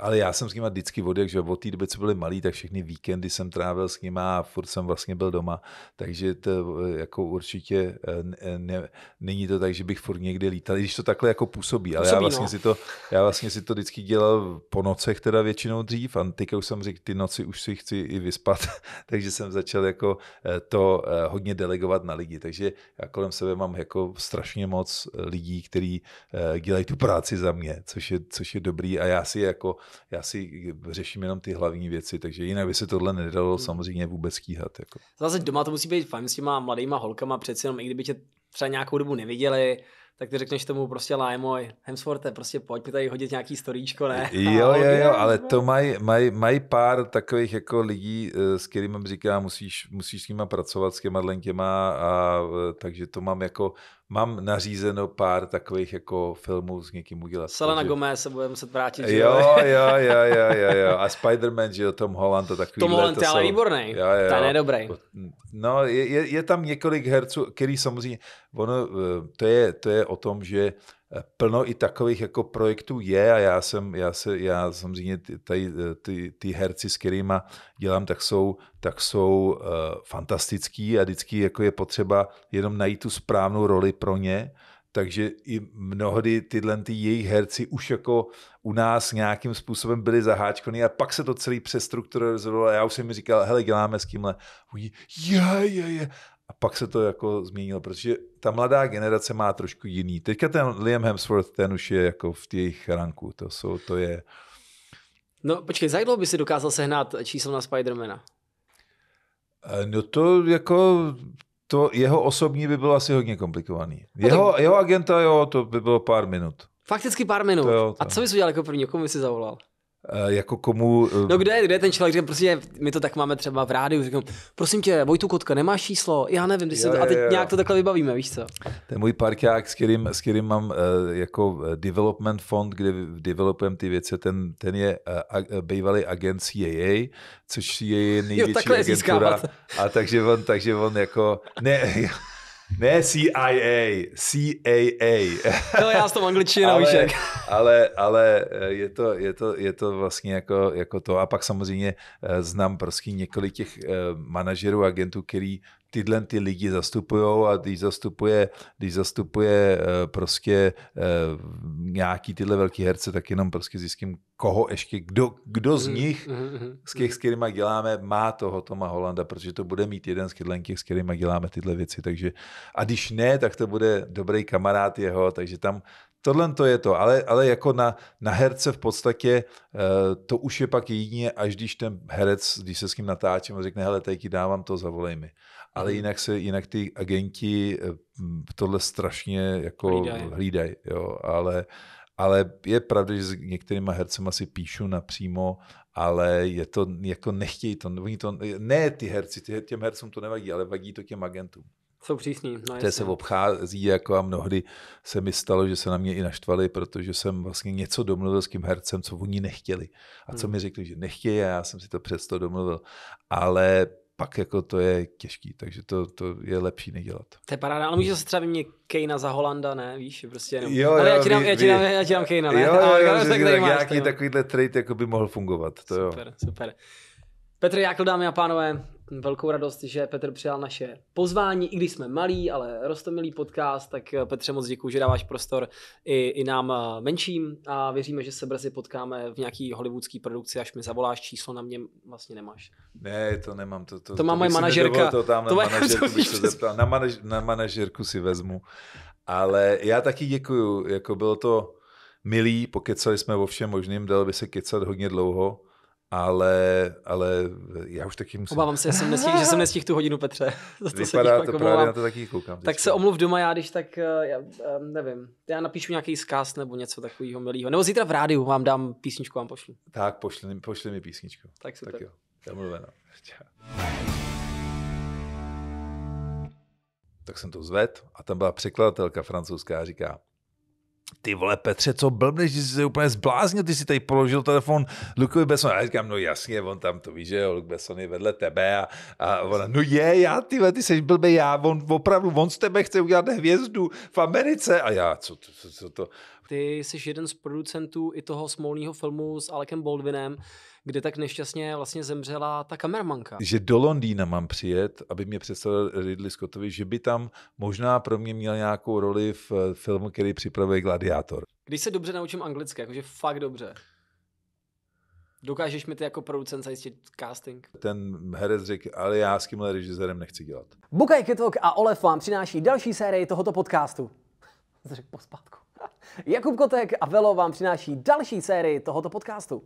ale já jsem s nima vždycky odjel, že od té doby, co byli malí, tak všechny víkendy jsem trávil s nima a furt jsem vlastně byl doma. Takže to eh, jako určitě eh, ne, eh, ne, není to tak, že bych furt někde lítal, i když to takhle jako působí. Ale působí, já vlastně, no. si to, já vlastně si to vždycky dělal po nocech, teda většinou dřív. A teďka už jsem řekl, ty noci už si chci i vyspat, takže jsem začal jako to hodně delegovat na lidi. Takže já kolem sebe mám jako strašně moc lidí, kteří dělají tu práci za mě, což je, což je dobrý a já si jako jako já si řeším jenom ty hlavní věci, takže jinak by se tohle nedalo hmm. samozřejmě vůbec stíhat. Jako. Zase doma to musí být fajn s těma mladýma holkama, přeci jenom i kdyby tě třeba nějakou dobu neviděli, tak ty řekneš tomu prostě Lajmoj, Hemsworth, prostě pojď mi tady hodit nějaký storíčko, ne? Jo, jo, jo, ale to mají maj, maj pár takových jako lidí, eh, s kterými říká, musíš, musíš s nima pracovat, s těma a, eh, takže to mám jako mám nařízeno pár takových jako filmů s někým udělat. Selena takže... Gomez se budeme muset vrátit. Že? Jo, jo, jo, jo, jo, jo. A Spider-Man, že jo, Tom Holland a takový. Tom Holland je ale jsou... výborný, jo, jo. ten je dobrý. No, je, je, je tam několik herců, který samozřejmě, ono, eh, to je, to je o tom, že plno i takových jako projektů je a já jsem, já se, já samozřejmě tady, ty, ty herci, s kterými dělám, tak jsou, tak jsou uh, fantastický a vždycky jako je potřeba jenom najít tu správnou roli pro ně, takže i mnohdy tyhle ty jejich herci už jako u nás nějakým způsobem byli zaháčkony a pak se to celý přestrukturalizovalo a já už jsem mi říkal, hele, děláme s tímhle. Oni, je, je, je pak se to jako změnilo, protože ta mladá generace má trošku jiný. Teďka ten Liam Hemsworth, ten už je jako v těch ranku, to, jsou, to je... No počkej, za by si dokázal sehnat číslo na Spidermana? Eh, no to jako, to jeho osobní by bylo asi hodně komplikovaný. No jeho, jeho agenta, jo, to by bylo pár minut. Fakticky pár minut. To jo, to. A co bys udělal jako první? Komu jsi zavolal? Eh, jako komu... Eh, no kde, kde je ten člověk, říkám, prostě my to tak máme třeba v rádiu, říkám, prosím tě, Vojtu Kotka, nemáš číslo? Já nevím, když jo, se to, a teď jo, jo. nějak to takhle vybavíme, víš co? To je můj parťák, s kterým, s kterým mám eh, jako development fond, kde developujeme ty věci, ten, ten je a, bývalý agent CAA, což je největší jo, agentura. Získávat. A takže on, takže on jako, ne, Ne CIA, CAA. No já s tom angličtinou ale, však. ale, ale eh, je, to, je, to, je to vlastně jako, jako to. A pak samozřejmě eh, znám prostě několik těch eh, manažerů, agentů, který tyhle ty lidi zastupují a když zastupuje, když zastupuje eh, prostě eh, nějaký tyhle velký herce, tak jenom prostě zjistím, koho ještě, kdo, kdo z mhm, nich, z mhm, těch, mhm, s kterými děláme, má toho Toma Holanda, protože to bude mít jeden z těch, s kterými děláme tyhle věci. Takže, a když ne, tak to bude dobrý kamarád jeho, takže tam Tohle to je to, ale, ale jako na, na herce v podstatě eh, to už je pak jedině, až když ten herec, když se s ním natáčím a řekne, hele, teď dávám to, zavolej mi. Ale mhm. jinak, se, jinak ty agenti eh, tohle strašně jako hlídají, hlídaj, jo, ale, ale je pravda, že s některýma hercema si píšu napřímo, ale je to, jako nechtějí to, oni to, ne ty herci, těm hercům to nevadí, ale vadí to těm agentům. Jsou přísní. No které se obchází, jako a mnohdy se mi stalo, že se na mě i naštvali, protože jsem vlastně něco domluvil s tím hercem, co oni nechtěli. A co hmm. mi řekli, že nechtějí a já jsem si to přesto domluvil. Ale pak jako to je těžký, takže to, to je lepší nedělat. To je paráda, ale můžeš se třeba mě Kejna za Holanda, ne, víš, prostě jenom. Jo, jo, ale já ti dám, já ti dám, já ti dám Kejna, ne? Jo, jo, jo, jo, jo, jo, jo, jo, jo, jo, trade jako by mohl fungovat. jo, super, jo. super. Petr Jákl, dámy a pánové, velkou radost, že Petr přijal naše pozvání, i když jsme malí, ale rostomilý podcast, tak eh, Petře moc děkuji, že dáváš prostor i, i nám eh, menším a věříme, že se brzy potkáme v nějaký hollywoodský produkci, až mi zavoláš číslo, na mě vlastně nemáš. Ne, to nemám, to, to, to má moje manažerka. To, tamhle to bych se zeptal. Na, manaž, na manažerku si vezmu. Ale já taky děkuju, jako bylo to milý, pokecali jsme o všem možným, dalo by se kecat hodně dlouho ale, ale já už taky musím. Obávám se, jsem nestihl, že jsem nestihl tu hodinu, Petře. to Vypadá se to právě, na to taky koukám. Tak se omluv doma, já když tak, eh, já, eh, nevím, já napíšu nějaký zkaz nebo něco takového milého. Nebo zítra v rádiu vám dám písničku, vám pošlu. Tak, pošli, pošli mi písničku. Tak super. Tak jo, domluveno. tak jsem to zvedl a tam byla překladatelka francouzská a říká, ty vole Petře, co blbneš, že jsi se úplně zbláznil, ty si tady položil telefon Lukovi Besson. A já říkám, no jasně, on tam to ví, že jo, Luke Besson je vedle tebe a, a ona, no je, já ty, ty jsi blbý, já, on opravdu, on z tebe chce udělat hvězdu v Americe a já, co, co, co, co to. Ty jsi jeden z producentů i toho smolního filmu s Alekem Baldwinem, kde tak nešťastně vlastně zemřela ta kameramanka. Že do Londýna mám přijet, aby mě představil Ridley Scottovi, že by tam možná pro mě měl nějakou roli v eh, filmu, který připravuje Gladiátor. Když se dobře naučím anglicky, jakože fakt dobře, Dokážeš mi ty jako producent zajistit casting? Ten herec řekl, ale já s tímhle režisérem nechci dělat. Bukaj Kitok a Olef vám přináší další sérii tohoto podcastu. Řekl pospátku. Jakub Kotek a Velo vám přináší další sérii tohoto podcastu.